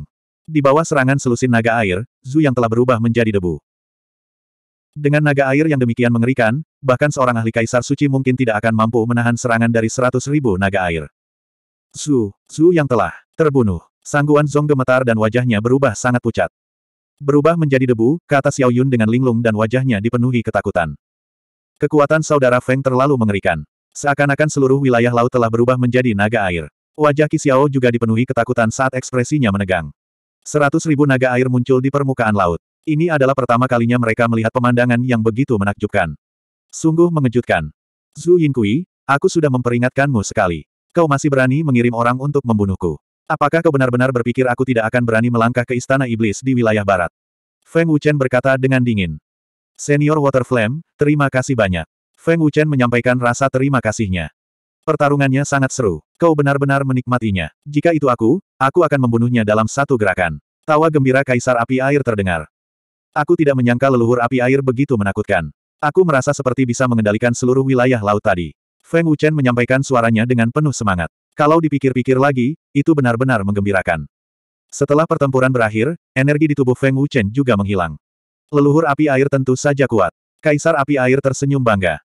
Di bawah serangan selusin naga air, Zhu yang telah berubah menjadi debu. Dengan naga air yang demikian mengerikan, bahkan seorang ahli kaisar suci mungkin tidak akan mampu menahan serangan dari seratus ribu naga air. Su, Su yang telah terbunuh. Sangguan Zong gemetar dan wajahnya berubah sangat pucat. Berubah menjadi debu, kata Xiao Yun dengan linglung dan wajahnya dipenuhi ketakutan. Kekuatan saudara Feng terlalu mengerikan. Seakan-akan seluruh wilayah laut telah berubah menjadi naga air. Wajah Xiao juga dipenuhi ketakutan saat ekspresinya menegang. Seratus ribu naga air muncul di permukaan laut. Ini adalah pertama kalinya mereka melihat pemandangan yang begitu menakjubkan. Sungguh mengejutkan. Zhu Yinkui, aku sudah memperingatkanmu sekali. Kau masih berani mengirim orang untuk membunuhku. Apakah kau benar-benar berpikir aku tidak akan berani melangkah ke istana iblis di wilayah barat? Feng Wuchen berkata dengan dingin. Senior Water Flame, terima kasih banyak. Feng Wuchen menyampaikan rasa terima kasihnya. Pertarungannya sangat seru. Kau benar-benar menikmatinya. Jika itu aku, aku akan membunuhnya dalam satu gerakan. Tawa gembira Kaisar Api Air terdengar. Aku tidak menyangka leluhur api air begitu menakutkan. Aku merasa seperti bisa mengendalikan seluruh wilayah laut tadi. Feng Wuchen menyampaikan suaranya dengan penuh semangat. Kalau dipikir-pikir lagi, itu benar-benar menggembirakan. Setelah pertempuran berakhir, energi di tubuh Feng Wuchen juga menghilang. Leluhur api air tentu saja kuat. Kaisar api air tersenyum bangga.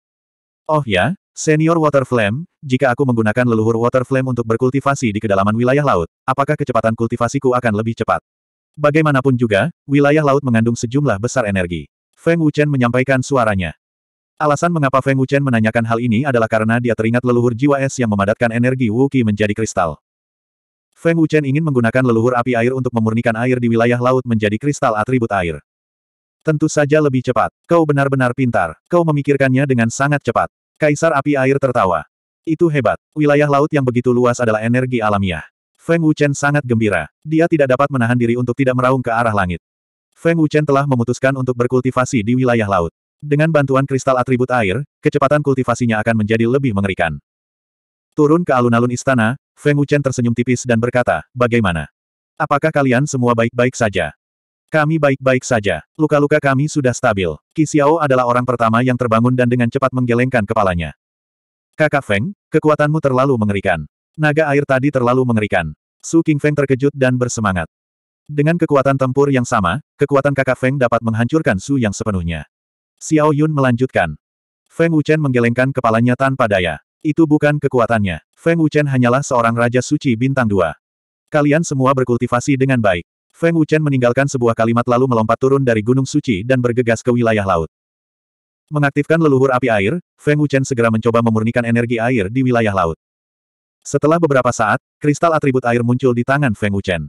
Oh ya, Senior Water Flame, jika aku menggunakan leluhur Water Flame untuk berkultivasi di kedalaman wilayah laut, apakah kecepatan kultivasiku akan lebih cepat? Bagaimanapun juga, wilayah laut mengandung sejumlah besar energi. Feng Wuchen menyampaikan suaranya. Alasan mengapa Feng Wuchen menanyakan hal ini adalah karena dia teringat leluhur jiwa es yang memadatkan energi Wu Qi menjadi kristal. Feng Wuchen ingin menggunakan leluhur api air untuk memurnikan air di wilayah laut menjadi kristal atribut air. Tentu saja lebih cepat. Kau benar-benar pintar. Kau memikirkannya dengan sangat cepat. Kaisar api air tertawa. Itu hebat. Wilayah laut yang begitu luas adalah energi alamiah. Feng Wuchen sangat gembira. Dia tidak dapat menahan diri untuk tidak meraung ke arah langit. Feng Wuchen telah memutuskan untuk berkultivasi di wilayah laut. Dengan bantuan kristal atribut air, kecepatan kultivasinya akan menjadi lebih mengerikan. Turun ke alun-alun istana, Feng Wuchen tersenyum tipis dan berkata, bagaimana? Apakah kalian semua baik-baik saja? Kami baik-baik saja. Luka-luka kami sudah stabil. Kisiao adalah orang pertama yang terbangun dan dengan cepat menggelengkan kepalanya. Kakak Feng, kekuatanmu terlalu mengerikan. Naga air tadi terlalu mengerikan. Su King Feng terkejut dan bersemangat. Dengan kekuatan tempur yang sama, kekuatan kakak Feng dapat menghancurkan Su yang sepenuhnya. Xiao Yun melanjutkan. Feng Wuchen menggelengkan kepalanya tanpa daya. Itu bukan kekuatannya. Feng Wuchen hanyalah seorang Raja Suci Bintang Dua. Kalian semua berkultivasi dengan baik. Feng Wuchen meninggalkan sebuah kalimat lalu melompat turun dari Gunung Suci dan bergegas ke wilayah laut. Mengaktifkan leluhur api air, Feng Wuchen segera mencoba memurnikan energi air di wilayah laut. Setelah beberapa saat, kristal atribut air muncul di tangan Feng Wuchen.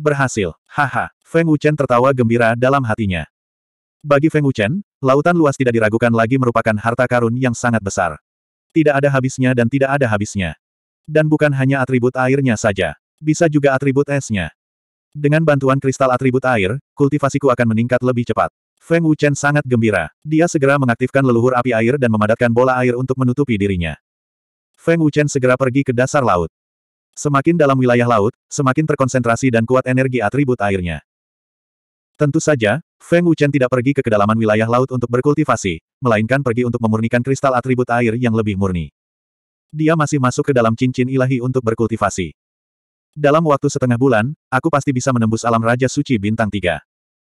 Berhasil. Haha. Feng Wuchen tertawa gembira dalam hatinya. Bagi Feng Wuchen, lautan luas tidak diragukan lagi merupakan harta karun yang sangat besar. Tidak ada habisnya dan tidak ada habisnya. Dan bukan hanya atribut airnya saja. Bisa juga atribut esnya. Dengan bantuan kristal atribut air, kultivasiku akan meningkat lebih cepat. Feng Wuchen sangat gembira. Dia segera mengaktifkan leluhur api air dan memadatkan bola air untuk menutupi dirinya. Feng Wuchen segera pergi ke dasar laut. Semakin dalam wilayah laut, semakin terkonsentrasi dan kuat energi atribut airnya. Tentu saja, Feng Wuchen tidak pergi ke kedalaman wilayah laut untuk berkultivasi, melainkan pergi untuk memurnikan kristal atribut air yang lebih murni. Dia masih masuk ke dalam cincin ilahi untuk berkultivasi. Dalam waktu setengah bulan, aku pasti bisa menembus alam Raja Suci Bintang 3.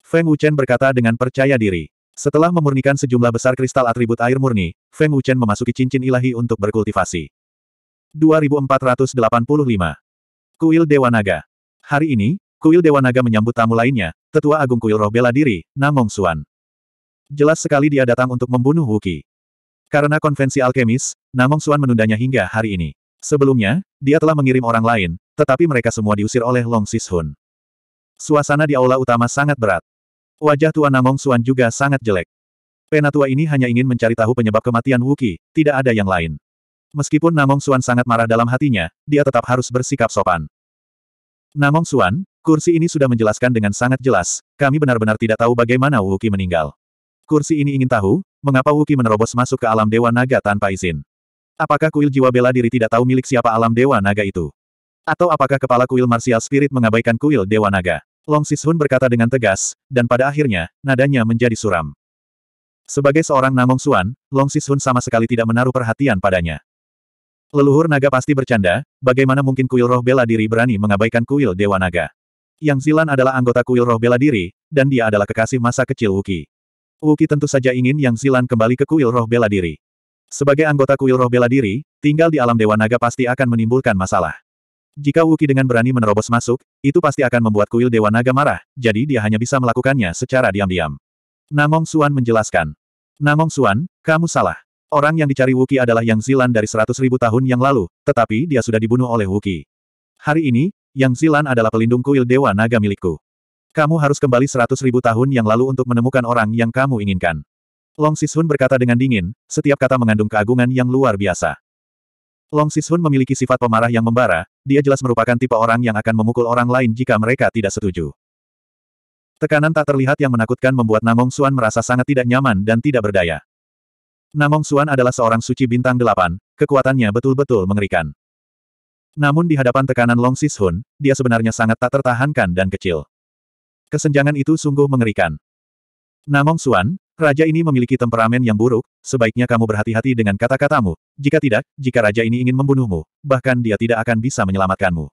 Feng Wuchen berkata dengan percaya diri. Setelah memurnikan sejumlah besar kristal atribut air murni, Feng Wuchen memasuki cincin ilahi untuk berkultivasi. 2485 Kuil Dewa Naga Hari ini, Kuil Dewa Naga menyambut tamu lainnya, Tetua Agung Kuil Roh Bela Diri, Namong Suan. Jelas sekali dia datang untuk membunuh Wuki. Karena konvensi alkemis, Namong Suan menundanya hingga hari ini. Sebelumnya, dia telah mengirim orang lain, tetapi mereka semua diusir oleh Long Sishun. Suasana di aula utama sangat berat. Wajah Tua Namong Suan juga sangat jelek. Penatua ini hanya ingin mencari tahu penyebab kematian Wuki, tidak ada yang lain. Meskipun Namong Suan sangat marah dalam hatinya, dia tetap harus bersikap sopan. Namong Suan, Kursi ini sudah menjelaskan dengan sangat jelas, kami benar-benar tidak tahu bagaimana Wuki meninggal. Kursi ini ingin tahu, mengapa Wuki menerobos masuk ke alam Dewa Naga tanpa izin. Apakah kuil jiwa bela diri tidak tahu milik siapa alam Dewa Naga itu? Atau apakah kepala kuil Martial Spirit mengabaikan kuil Dewa Naga? Long Sishun berkata dengan tegas, dan pada akhirnya, nadanya menjadi suram. Sebagai seorang Namong Suan, Long Sishun sama sekali tidak menaruh perhatian padanya. Leluhur naga pasti bercanda, bagaimana mungkin kuil roh bela diri berani mengabaikan kuil Dewa Naga? Yang Zilan adalah anggota kuil roh bela diri, dan dia adalah kekasih masa kecil Wuki. Wuki tentu saja ingin Yang Zilan kembali ke kuil roh bela diri. Sebagai anggota kuil roh bela diri, tinggal di alam Dewa Naga pasti akan menimbulkan masalah. Jika Wuki dengan berani menerobos masuk, itu pasti akan membuat kuil Dewa Naga marah, jadi dia hanya bisa melakukannya secara diam-diam. Namong Suan menjelaskan. Namong Suan, kamu salah. Orang yang dicari Wuki adalah Yang Zilan dari seratus ribu tahun yang lalu, tetapi dia sudah dibunuh oleh Wuki. Hari ini, yang Zilan adalah pelindung kuil Dewa Naga milikku. Kamu harus kembali seratus ribu tahun yang lalu untuk menemukan orang yang kamu inginkan. Long Sishun berkata dengan dingin, setiap kata mengandung keagungan yang luar biasa. Long Sishun memiliki sifat pemarah yang membara, dia jelas merupakan tipe orang yang akan memukul orang lain jika mereka tidak setuju. Tekanan tak terlihat yang menakutkan membuat Namong Suan merasa sangat tidak nyaman dan tidak berdaya. Namong Suan adalah seorang suci bintang delapan, kekuatannya betul-betul mengerikan. Namun di hadapan tekanan Long Hun, dia sebenarnya sangat tak tertahankan dan kecil. Kesenjangan itu sungguh mengerikan. Namong Suan, raja ini memiliki temperamen yang buruk, sebaiknya kamu berhati-hati dengan kata-katamu. Jika tidak, jika raja ini ingin membunuhmu, bahkan dia tidak akan bisa menyelamatkanmu.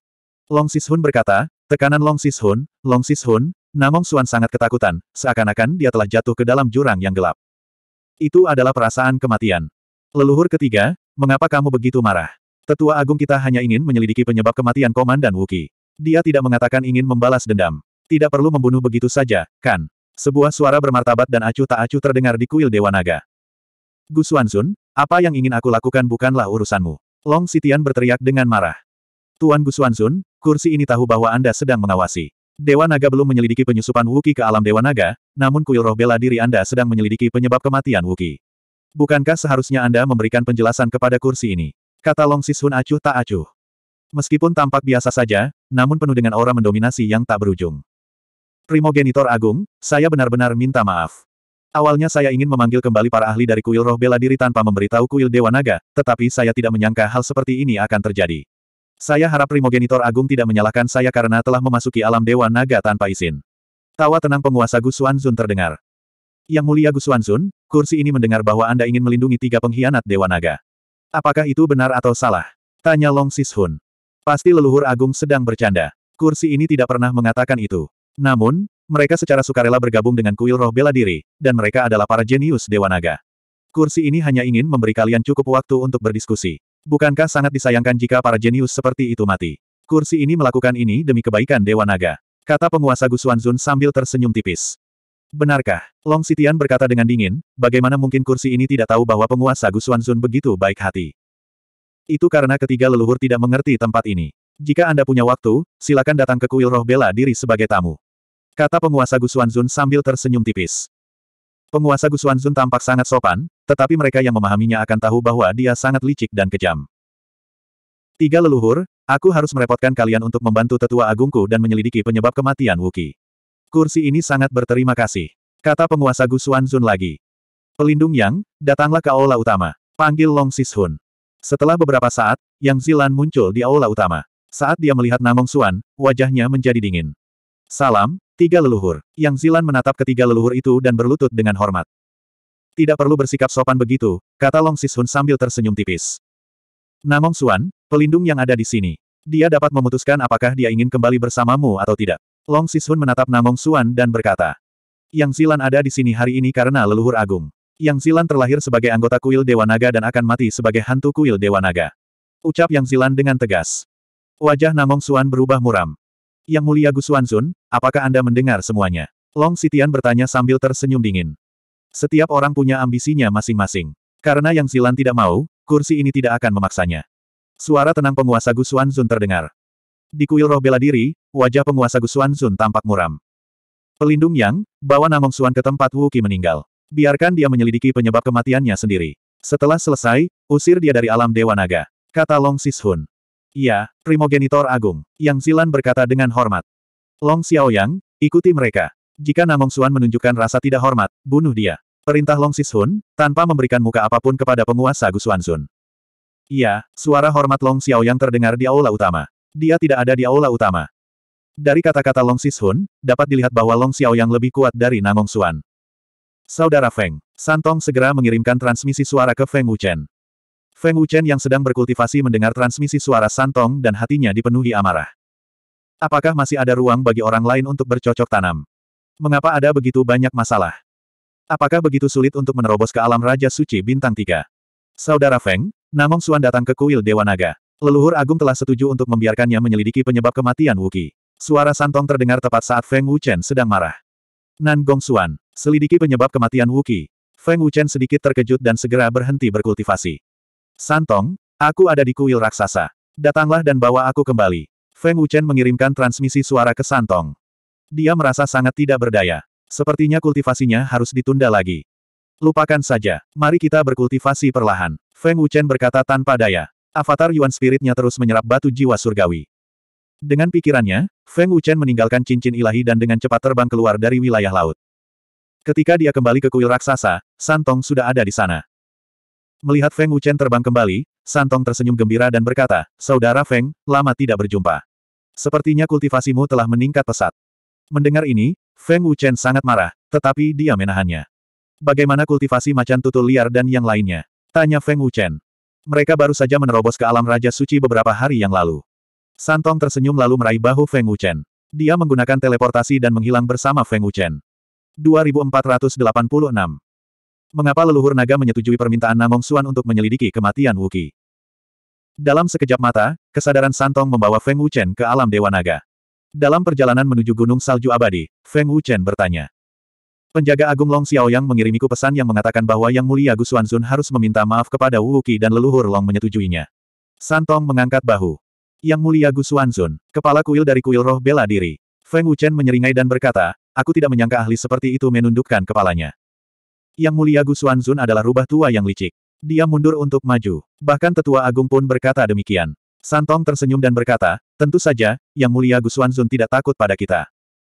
Long Hun berkata, tekanan Long Hun, Long Hun. Namong Suan sangat ketakutan, seakan-akan dia telah jatuh ke dalam jurang yang gelap. Itu adalah perasaan kematian. Leluhur ketiga, mengapa kamu begitu marah? Tetua Agung kita hanya ingin menyelidiki penyebab kematian Komandan Wuki. Dia tidak mengatakan ingin membalas dendam. Tidak perlu membunuh begitu saja, kan? Sebuah suara bermartabat dan acuh tak acuh terdengar di kuil Dewa Naga. Gu Xuanzun, apa yang ingin aku lakukan bukanlah urusanmu. Long Sitian berteriak dengan marah. Tuan Gu Xuanzun, kursi ini tahu bahwa Anda sedang mengawasi. Dewa Naga belum menyelidiki penyusupan Wuki ke alam Dewa Naga, namun kuil roh bela diri Anda sedang menyelidiki penyebab kematian Wuki. Bukankah seharusnya Anda memberikan penjelasan kepada kursi ini? Kata Long Sisun acuh tak acuh. Meskipun tampak biasa saja, namun penuh dengan aura mendominasi yang tak berujung. Primogenitor Agung, saya benar-benar minta maaf. Awalnya saya ingin memanggil kembali para ahli dari kuil roh bela diri tanpa memberitahu kuil Dewa Naga, tetapi saya tidak menyangka hal seperti ini akan terjadi. Saya harap Primogenitor Agung tidak menyalahkan saya karena telah memasuki alam Dewa Naga tanpa izin. Tawa tenang penguasa Gusuan Zun terdengar. Yang mulia Gusuan Zun, kursi ini mendengar bahwa Anda ingin melindungi tiga pengkhianat Dewa Naga. Apakah itu benar atau salah? Tanya Long Sishun. Pasti leluhur agung sedang bercanda. Kursi ini tidak pernah mengatakan itu. Namun, mereka secara sukarela bergabung dengan kuil roh bela diri, dan mereka adalah para jenius Dewa Naga. Kursi ini hanya ingin memberi kalian cukup waktu untuk berdiskusi. Bukankah sangat disayangkan jika para jenius seperti itu mati? Kursi ini melakukan ini demi kebaikan Dewa Naga. Kata penguasa Gusuan Zun sambil tersenyum tipis. Benarkah? Long Sitian berkata dengan dingin, bagaimana mungkin kursi ini tidak tahu bahwa penguasa Gusuanzun begitu baik hati. Itu karena ketiga leluhur tidak mengerti tempat ini. Jika Anda punya waktu, silakan datang ke kuil roh bela diri sebagai tamu. Kata penguasa Gusuanzun sambil tersenyum tipis. Penguasa Gusuanzun tampak sangat sopan, tetapi mereka yang memahaminya akan tahu bahwa dia sangat licik dan kejam. Tiga leluhur, aku harus merepotkan kalian untuk membantu tetua agungku dan menyelidiki penyebab kematian Wuki. Kursi ini sangat berterima kasih. Kata penguasa Gusuan Zun lagi. Pelindung Yang, datanglah ke aula utama. Panggil Long Sishun. Setelah beberapa saat, Yang Zilan muncul di aula utama. Saat dia melihat Namong Suan, wajahnya menjadi dingin. Salam, tiga leluhur. Yang Zilan menatap ketiga leluhur itu dan berlutut dengan hormat. Tidak perlu bersikap sopan begitu, kata Long Sishun sambil tersenyum tipis. Namong Suan, pelindung yang ada di sini. Dia dapat memutuskan apakah dia ingin kembali bersamamu atau tidak. Long Sishun menatap Namong Suan dan berkata. Yang Silan ada di sini hari ini karena leluhur agung. Yang Silan terlahir sebagai anggota kuil Dewa Naga dan akan mati sebagai hantu kuil Dewa Naga. Ucap Yang Silan dengan tegas. Wajah Namong Suan berubah muram. Yang mulia Gu Suanzun, apakah Anda mendengar semuanya? Long Sitian bertanya sambil tersenyum dingin. Setiap orang punya ambisinya masing-masing. Karena Yang Silan tidak mau, kursi ini tidak akan memaksanya. Suara tenang penguasa Gu Suanzun terdengar. Di kuil roh bela diri, wajah penguasa Gusuan Sun tampak muram. Pelindung Yang, bawa Namong Suan ke tempat Wu Qi meninggal. Biarkan dia menyelidiki penyebab kematiannya sendiri. Setelah selesai, usir dia dari alam Dewa Naga. Kata Long Sishun. Iya, primogenitor agung. Yang Zilan berkata dengan hormat. Long Xiaoyang, ikuti mereka. Jika Namong Suan menunjukkan rasa tidak hormat, bunuh dia. Perintah Long Sishun, tanpa memberikan muka apapun kepada penguasa Gusuan Sun. Iya, suara hormat Long Xiaoyang terdengar di aula utama. Dia tidak ada di aula utama. Dari kata-kata Long Sishun, dapat dilihat bahwa Long Xiao yang lebih kuat dari Namong Suan. Saudara Feng, Santong segera mengirimkan transmisi suara ke Feng Wuchen. Feng Wuchen yang sedang berkultivasi mendengar transmisi suara Santong dan hatinya dipenuhi amarah. Apakah masih ada ruang bagi orang lain untuk bercocok tanam? Mengapa ada begitu banyak masalah? Apakah begitu sulit untuk menerobos ke alam Raja Suci Bintang Tiga? Saudara Feng, Namong Suan datang ke kuil Dewa Naga. Leluhur Agung telah setuju untuk membiarkannya menyelidiki penyebab kematian Wuki. Suara santong terdengar tepat saat Feng Wuchen sedang marah. Nan Gongsuan, selidiki penyebab kematian Wuki. Feng Wuchen sedikit terkejut dan segera berhenti berkultivasi. Santong, aku ada di kuil raksasa. Datanglah dan bawa aku kembali. Feng Wuchen mengirimkan transmisi suara ke Santong. Dia merasa sangat tidak berdaya. Sepertinya kultivasinya harus ditunda lagi. Lupakan saja, mari kita berkultivasi perlahan. Feng Wuchen berkata tanpa daya. Avatar Yuan spiritnya terus menyerap batu jiwa surgawi. Dengan pikirannya, Feng Wuchen meninggalkan cincin ilahi dan dengan cepat terbang keluar dari wilayah laut. Ketika dia kembali ke kuil raksasa, Santong sudah ada di sana. Melihat Feng Wuchen terbang kembali, Santong tersenyum gembira dan berkata, Saudara Feng, lama tidak berjumpa. Sepertinya kultivasimu telah meningkat pesat. Mendengar ini, Feng Wuchen sangat marah, tetapi dia menahannya. Bagaimana kultivasi macan tutul liar dan yang lainnya? Tanya Feng Wuchen. Mereka baru saja menerobos ke alam Raja Suci beberapa hari yang lalu. Santong tersenyum lalu meraih bahu Feng Wuchen. Dia menggunakan teleportasi dan menghilang bersama Feng Wuchen. 2486 Mengapa leluhur naga menyetujui permintaan Namong Xuan untuk menyelidiki kematian Wuki? Dalam sekejap mata, kesadaran Santong membawa Feng Wuchen ke alam Dewa Naga. Dalam perjalanan menuju Gunung Salju Abadi, Feng Wuchen bertanya. Penjaga Agung Long Xiaoyang mengirimiku pesan yang mengatakan bahwa Yang Mulia Gu Xuanzun harus meminta maaf kepada Wu Wuki dan leluhur Long menyetujuinya. Santong mengangkat bahu. Yang Mulia Gu Xuanzun, kepala kuil dari kuil roh bela diri. Feng Wuchen menyeringai dan berkata, aku tidak menyangka ahli seperti itu menundukkan kepalanya. Yang Mulia Gu Xuanzun adalah rubah tua yang licik. Dia mundur untuk maju. Bahkan tetua agung pun berkata demikian. Santong tersenyum dan berkata, tentu saja, Yang Mulia Gu Xuanzun tidak takut pada kita.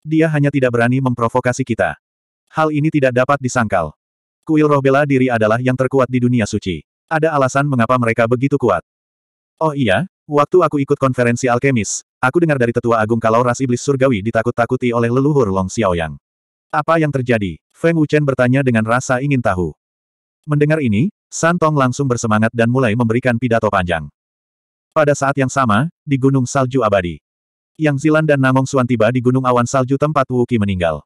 Dia hanya tidak berani memprovokasi kita. Hal ini tidak dapat disangkal. Kuil roh bela diri adalah yang terkuat di dunia suci. Ada alasan mengapa mereka begitu kuat. Oh iya, waktu aku ikut konferensi alkemis, aku dengar dari tetua agung kalau ras iblis surgawi ditakut-takuti oleh leluhur Long Xiaoyang. Apa yang terjadi? Feng Wuchen bertanya dengan rasa ingin tahu. Mendengar ini, Santong langsung bersemangat dan mulai memberikan pidato panjang. Pada saat yang sama, di Gunung Salju Abadi. Yang Zilan dan Namong Suan tiba di Gunung Awan Salju tempat Wuki meninggal.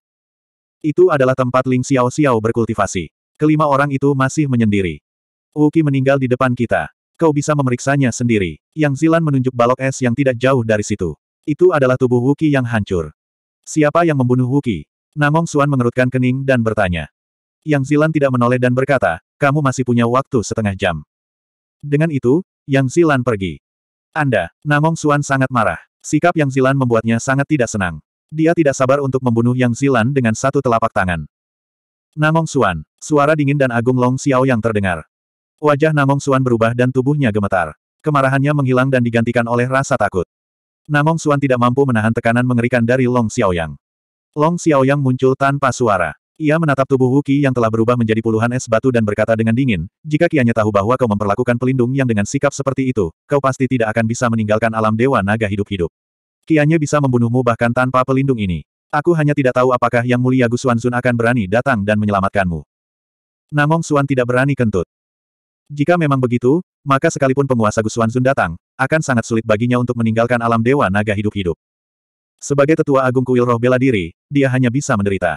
Itu adalah tempat Ling Xiao Xiao berkultivasi. Kelima orang itu masih menyendiri. Wuki meninggal di depan kita. Kau bisa memeriksanya sendiri. Yang Zilan menunjuk balok es yang tidak jauh dari situ. Itu adalah tubuh Wuki yang hancur. Siapa yang membunuh Wuki? Namong Suan mengerutkan kening dan bertanya. Yang Zilan tidak menoleh dan berkata, kamu masih punya waktu setengah jam. Dengan itu, Yang Zilan pergi. Anda, Namong Suan sangat marah. Sikap Yang Zilan membuatnya sangat tidak senang. Dia tidak sabar untuk membunuh Yang Zilan dengan satu telapak tangan. Namong Suan, suara dingin dan agung Long Xiao yang terdengar. Wajah Namong Suan berubah dan tubuhnya gemetar. Kemarahannya menghilang dan digantikan oleh rasa takut. Namong Suan tidak mampu menahan tekanan mengerikan dari Long Xiaoyang. Long Xiaoyang muncul tanpa suara. Ia menatap tubuh Wuki yang telah berubah menjadi puluhan es batu dan berkata dengan dingin, jika kianya tahu bahwa kau memperlakukan pelindung yang dengan sikap seperti itu, kau pasti tidak akan bisa meninggalkan alam dewa naga hidup-hidup. Kianya bisa membunuhmu bahkan tanpa pelindung ini. Aku hanya tidak tahu apakah Yang Mulia Gu Xuanzun akan berani datang dan menyelamatkanmu. Namong Suan tidak berani kentut. Jika memang begitu, maka sekalipun penguasa Gu Xuanzun datang, akan sangat sulit baginya untuk meninggalkan alam dewa naga hidup-hidup. Sebagai tetua agung kuil roh bela diri, dia hanya bisa menderita.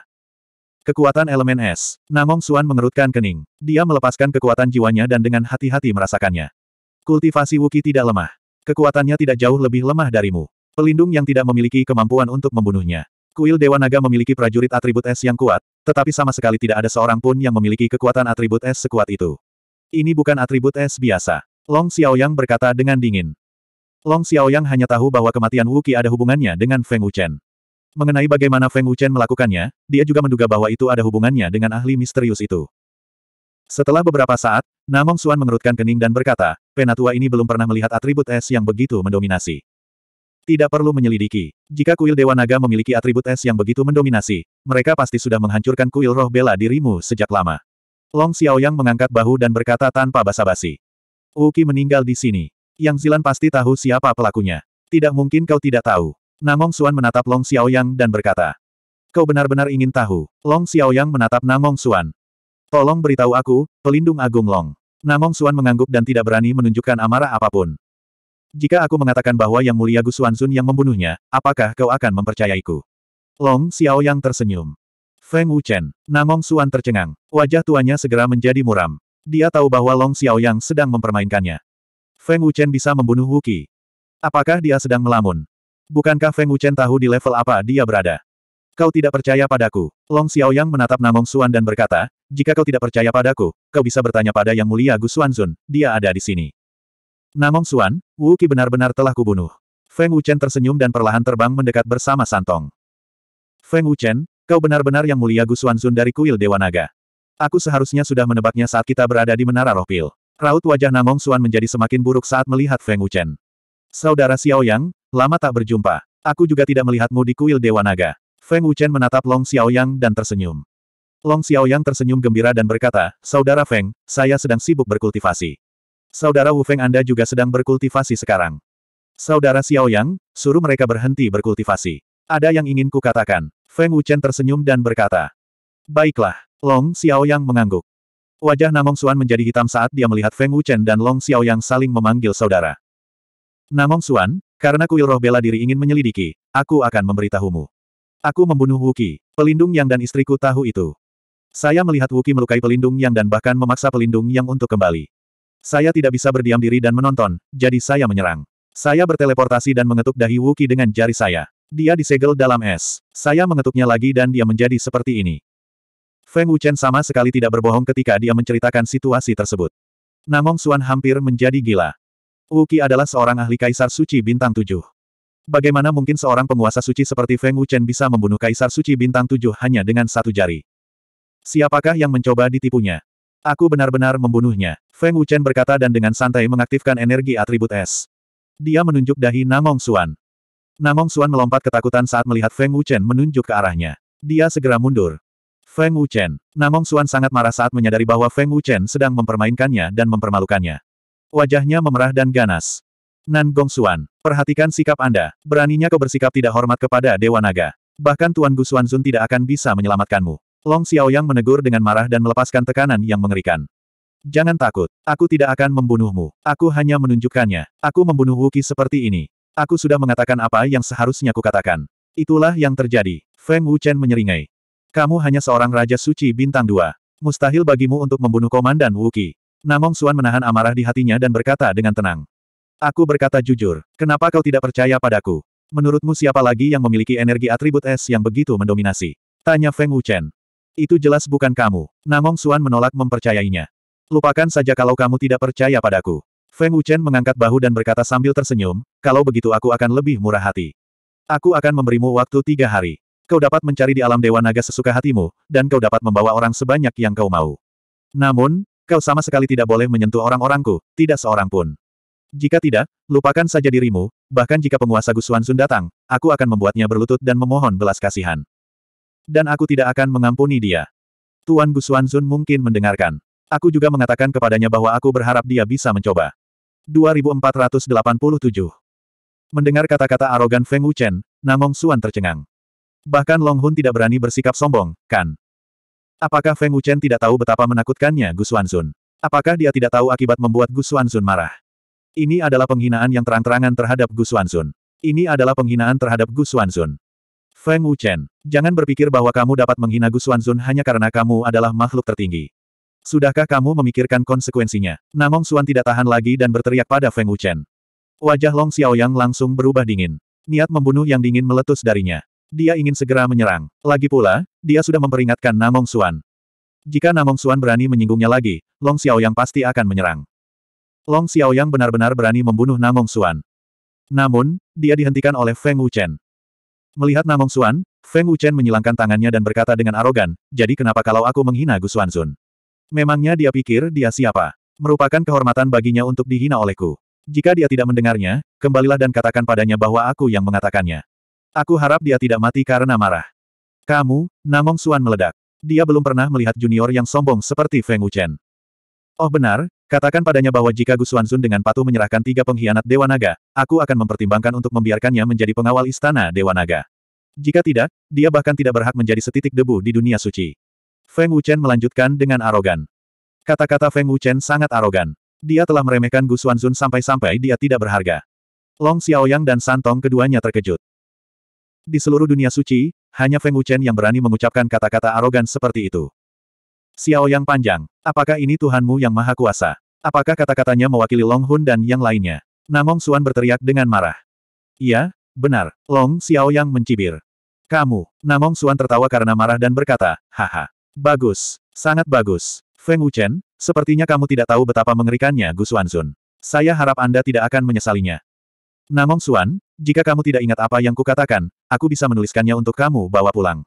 Kekuatan elemen es. Namong Suan mengerutkan kening. Dia melepaskan kekuatan jiwanya dan dengan hati-hati merasakannya. Kultivasi Wuki tidak lemah. Kekuatannya tidak jauh lebih lemah darimu. Pelindung yang tidak memiliki kemampuan untuk membunuhnya. Kuil Dewa Naga memiliki prajurit atribut es yang kuat, tetapi sama sekali tidak ada seorang pun yang memiliki kekuatan atribut es sekuat itu. Ini bukan atribut es biasa. Long Xiaoyang berkata dengan dingin. Long Xiaoyang hanya tahu bahwa kematian Wu Qi ada hubungannya dengan Feng Wuchen. Mengenai bagaimana Feng Wuchen melakukannya, dia juga menduga bahwa itu ada hubungannya dengan ahli misterius itu. Setelah beberapa saat, Namong Xuan mengerutkan kening dan berkata, penatua ini belum pernah melihat atribut es yang begitu mendominasi. Tidak perlu menyelidiki. Jika kuil Dewa Naga memiliki atribut es yang begitu mendominasi, mereka pasti sudah menghancurkan kuil roh bela dirimu sejak lama. Long Xiaoyang mengangkat bahu dan berkata tanpa basa-basi. Uki meninggal di sini. Yang Zilan pasti tahu siapa pelakunya. Tidak mungkin kau tidak tahu. Namong Suan menatap Long Xiaoyang dan berkata. Kau benar-benar ingin tahu. Long Xiaoyang menatap Namong Suan. Tolong beritahu aku, pelindung agung Long. Namong Suan mengangguk dan tidak berani menunjukkan amarah apapun. Jika aku mengatakan bahwa Yang Mulia Gu Xuanzun yang membunuhnya, apakah kau akan mempercayaiku? Long Xiao yang tersenyum. Feng Wuchen, Namong Suan tercengang. Wajah tuanya segera menjadi muram. Dia tahu bahwa Long Xiao yang sedang mempermainkannya. Feng Wuchen bisa membunuh Wuki. Apakah dia sedang melamun? Bukankah Feng Wuchen tahu di level apa dia berada? Kau tidak percaya padaku. Long Xiao yang menatap Namong Suan dan berkata, jika kau tidak percaya padaku, kau bisa bertanya pada Yang Mulia Gu Xuanzun, dia ada di sini. Namong Suan, Wu Qi benar-benar telah kubunuh. Feng Wuchen tersenyum dan perlahan terbang mendekat bersama Santong. Feng Wuchen, kau benar-benar yang mulia Gu Xuanzun dari kuil Dewa Naga. Aku seharusnya sudah menebaknya saat kita berada di Menara Roh Pil. Raut wajah Namong Suan menjadi semakin buruk saat melihat Feng Wuchen. Saudara Xiaoyang, lama tak berjumpa. Aku juga tidak melihatmu di kuil Dewa Naga. Feng Wuchen menatap Long Xiao Yang dan tersenyum. Long Xiao Yang tersenyum gembira dan berkata, Saudara Feng, saya sedang sibuk berkultivasi. Saudara Wu Feng Anda juga sedang berkultivasi sekarang. Saudara Xiao Yang, suruh mereka berhenti berkultivasi. Ada yang ingin kukatakan. Feng Wuchen tersenyum dan berkata. Baiklah, Long Xiao Yang mengangguk. Wajah Namong Xuan menjadi hitam saat dia melihat Feng Wuchen dan Long Xiao Yang saling memanggil saudara. Namong Xuan, karena kuil roh bela diri ingin menyelidiki, aku akan memberitahumu. Aku membunuh Wuki, pelindung yang dan istriku tahu itu. Saya melihat Wuki melukai pelindung yang dan bahkan memaksa pelindung yang untuk kembali. Saya tidak bisa berdiam diri dan menonton, jadi saya menyerang. Saya berteleportasi dan mengetuk dahi Wuki dengan jari saya. Dia disegel dalam es. Saya mengetuknya lagi dan dia menjadi seperti ini. Feng Wuchen sama sekali tidak berbohong ketika dia menceritakan situasi tersebut. Namong Suan hampir menjadi gila. Wuki adalah seorang ahli kaisar suci bintang tujuh. Bagaimana mungkin seorang penguasa suci seperti Feng Wuchen bisa membunuh kaisar suci bintang tujuh hanya dengan satu jari? Siapakah yang mencoba ditipunya? Aku benar-benar membunuhnya. Feng Wuchen berkata dan dengan santai mengaktifkan energi atribut es. Dia menunjuk dahi Namong Xuan. Namong Xuan melompat ketakutan saat melihat Feng Wuchen menunjuk ke arahnya. Dia segera mundur. Feng Wuchen. Namong Xuan sangat marah saat menyadari bahwa Feng Wuchen sedang mempermainkannya dan mempermalukannya. Wajahnya memerah dan ganas. Nan Gong Xuan, perhatikan sikap Anda. Beraninya kau bersikap tidak hormat kepada Dewa Naga. Bahkan Tuan Gu Xuan Zun tidak akan bisa menyelamatkanmu. Long Xiaoyang menegur dengan marah dan melepaskan tekanan yang mengerikan. Jangan takut, aku tidak akan membunuhmu. Aku hanya menunjukkannya. Aku membunuh Wuki seperti ini. Aku sudah mengatakan apa yang seharusnya kukatakan. Itulah yang terjadi. Feng Wuchen menyeringai. Kamu hanya seorang Raja Suci Bintang Dua. Mustahil bagimu untuk membunuh Komandan Wuki. Namong Suan menahan amarah di hatinya dan berkata dengan tenang. Aku berkata jujur, kenapa kau tidak percaya padaku? Menurutmu siapa lagi yang memiliki energi atribut es yang begitu mendominasi? Tanya Feng Wuchen. Itu jelas bukan kamu. Namong Suan menolak mempercayainya. Lupakan saja kalau kamu tidak percaya padaku. Feng Wuchen mengangkat bahu dan berkata sambil tersenyum, kalau begitu aku akan lebih murah hati. Aku akan memberimu waktu tiga hari. Kau dapat mencari di alam Dewa Naga sesuka hatimu, dan kau dapat membawa orang sebanyak yang kau mau. Namun, kau sama sekali tidak boleh menyentuh orang-orangku, tidak seorang pun. Jika tidak, lupakan saja dirimu, bahkan jika penguasa Gusuan Sun datang, aku akan membuatnya berlutut dan memohon belas kasihan. Dan aku tidak akan mengampuni dia. Tuan Gu Zun mungkin mendengarkan. Aku juga mengatakan kepadanya bahwa aku berharap dia bisa mencoba. 2487 Mendengar kata-kata arogan Feng Wuchen, Namong Suan tercengang. Bahkan Long Hun tidak berani bersikap sombong, kan? Apakah Feng Wuchen tidak tahu betapa menakutkannya Gu Zun? Apakah dia tidak tahu akibat membuat Gu Zun marah? Ini adalah penghinaan yang terang-terangan terhadap Gu Zun. Ini adalah penghinaan terhadap Gu Zun. Feng Wuchen, jangan berpikir bahwa kamu dapat menghina Gu Xuanzun hanya karena kamu adalah makhluk tertinggi. Sudahkah kamu memikirkan konsekuensinya? Namong Xuan tidak tahan lagi dan berteriak pada Feng Wuchen. Wajah Long Xiaoyang langsung berubah dingin. Niat membunuh yang dingin meletus darinya. Dia ingin segera menyerang. Lagi pula, dia sudah memperingatkan Namong Xuan. Jika Namong Xuan berani menyinggungnya lagi, Long Xiaoyang pasti akan menyerang. Long Xiaoyang benar-benar berani membunuh Namong Xuan. Namun, dia dihentikan oleh Feng Wuchen. Melihat Namong Xuan, Feng Wuchen menyilangkan tangannya dan berkata dengan arogan, jadi kenapa kalau aku menghina Gu Xuanzun? Memangnya dia pikir dia siapa? Merupakan kehormatan baginya untuk dihina olehku. Jika dia tidak mendengarnya, kembalilah dan katakan padanya bahwa aku yang mengatakannya. Aku harap dia tidak mati karena marah. Kamu, Namong Xuan meledak. Dia belum pernah melihat junior yang sombong seperti Feng Wuchen. Oh benar, Katakan padanya bahwa jika Gu Xuanzun dengan patuh menyerahkan tiga pengkhianat Dewa Naga, aku akan mempertimbangkan untuk membiarkannya menjadi pengawal istana Dewa Naga. Jika tidak, dia bahkan tidak berhak menjadi setitik debu di dunia suci. Feng Wuchen melanjutkan dengan arogan. Kata-kata Feng Wuchen sangat arogan. Dia telah meremehkan Gu Xuanzun sampai-sampai dia tidak berharga. Long Xiaoyang dan Santong keduanya terkejut. Di seluruh dunia suci, hanya Feng Wuchen yang berani mengucapkan kata-kata arogan seperti itu. Xiao yang panjang. Apakah ini Tuhanmu yang maha kuasa? Apakah kata-katanya mewakili Long Hun dan yang lainnya? Namong Suan berteriak dengan marah. Iya, benar. Long Xiao yang mencibir. Kamu. Namong Suan tertawa karena marah dan berkata, haha. Bagus. Sangat bagus. Feng Wuchen, sepertinya kamu tidak tahu betapa mengerikannya Gu Wanzun. Saya harap Anda tidak akan menyesalinya. Namong Suan, jika kamu tidak ingat apa yang kukatakan, aku bisa menuliskannya untuk kamu bawa pulang.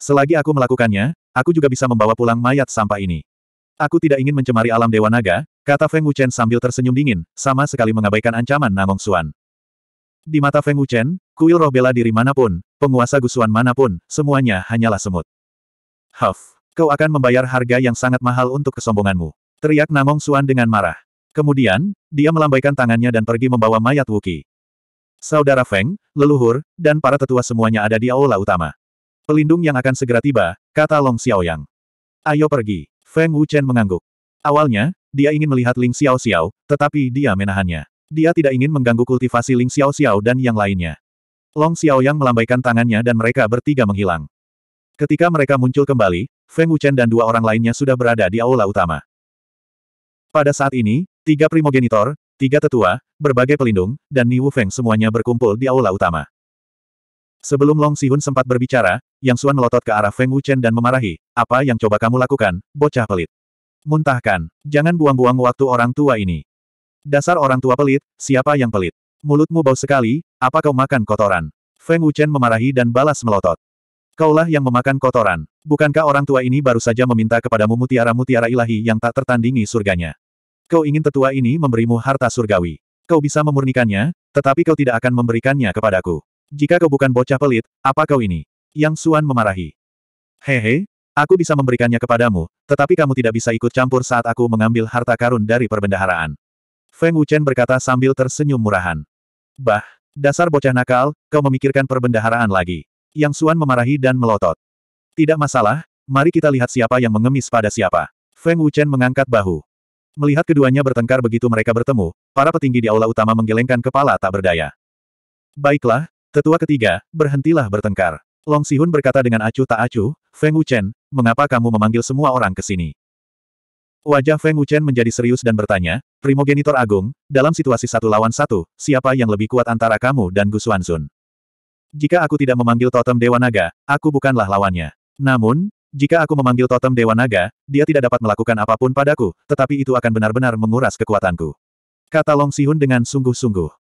Selagi aku melakukannya, aku juga bisa membawa pulang mayat sampah ini. Aku tidak ingin mencemari alam Dewa Naga, kata Feng Wuchen sambil tersenyum dingin, sama sekali mengabaikan ancaman Nangong Suan. Di mata Feng Wuchen, kuil roh bela diri manapun, penguasa gusuan manapun, semuanya hanyalah semut. Huff, kau akan membayar harga yang sangat mahal untuk kesombonganmu. Teriak Nangong Suan dengan marah. Kemudian, dia melambaikan tangannya dan pergi membawa mayat Wuki. Saudara Feng, leluhur, dan para tetua semuanya ada di aula utama. Pelindung yang akan segera tiba, kata Long Xiaoyang. Ayo pergi. Feng Wuchen mengangguk. Awalnya, dia ingin melihat Ling Xiao Xiao, tetapi dia menahannya. Dia tidak ingin mengganggu kultivasi Ling Xiao Xiao dan yang lainnya. Long Xiaoyang melambaikan tangannya dan mereka bertiga menghilang. Ketika mereka muncul kembali, Feng Wuchen dan dua orang lainnya sudah berada di aula utama. Pada saat ini, tiga primogenitor, tiga tetua, berbagai pelindung, dan Ni Wu Feng semuanya berkumpul di aula utama. Sebelum Long Sihun sempat berbicara, Yang Xuan melotot ke arah Feng Wuchen dan memarahi, apa yang coba kamu lakukan, bocah pelit. Muntahkan, jangan buang-buang waktu orang tua ini. Dasar orang tua pelit, siapa yang pelit? Mulutmu bau sekali, apa kau makan kotoran? Feng Wuchen memarahi dan balas melotot. Kaulah yang memakan kotoran. Bukankah orang tua ini baru saja meminta kepadamu mutiara-mutiara ilahi yang tak tertandingi surganya? Kau ingin tetua ini memberimu harta surgawi. Kau bisa memurnikannya, tetapi kau tidak akan memberikannya kepadaku. Jika kau bukan bocah pelit, apa kau ini? Yang Suan memarahi. Hehe, aku bisa memberikannya kepadamu, tetapi kamu tidak bisa ikut campur saat aku mengambil harta karun dari perbendaharaan. Feng Wuchen berkata sambil tersenyum murahan. Bah, dasar bocah nakal, kau memikirkan perbendaharaan lagi. Yang Suan memarahi dan melotot. Tidak masalah, mari kita lihat siapa yang mengemis pada siapa. Feng Wuchen mengangkat bahu. Melihat keduanya bertengkar begitu mereka bertemu, para petinggi di aula utama menggelengkan kepala tak berdaya. Baiklah, Tetua ketiga, berhentilah bertengkar. Long Sihun berkata dengan acuh tak acuh, Feng Wuchen, mengapa kamu memanggil semua orang ke sini? Wajah Feng Wuchen menjadi serius dan bertanya, Primogenitor Agung, dalam situasi satu lawan satu, siapa yang lebih kuat antara kamu dan Gu Xuanzun? Jika aku tidak memanggil totem Dewa Naga, aku bukanlah lawannya. Namun, jika aku memanggil totem Dewa Naga, dia tidak dapat melakukan apapun padaku, tetapi itu akan benar-benar menguras kekuatanku. Kata Long Sihun dengan sungguh-sungguh.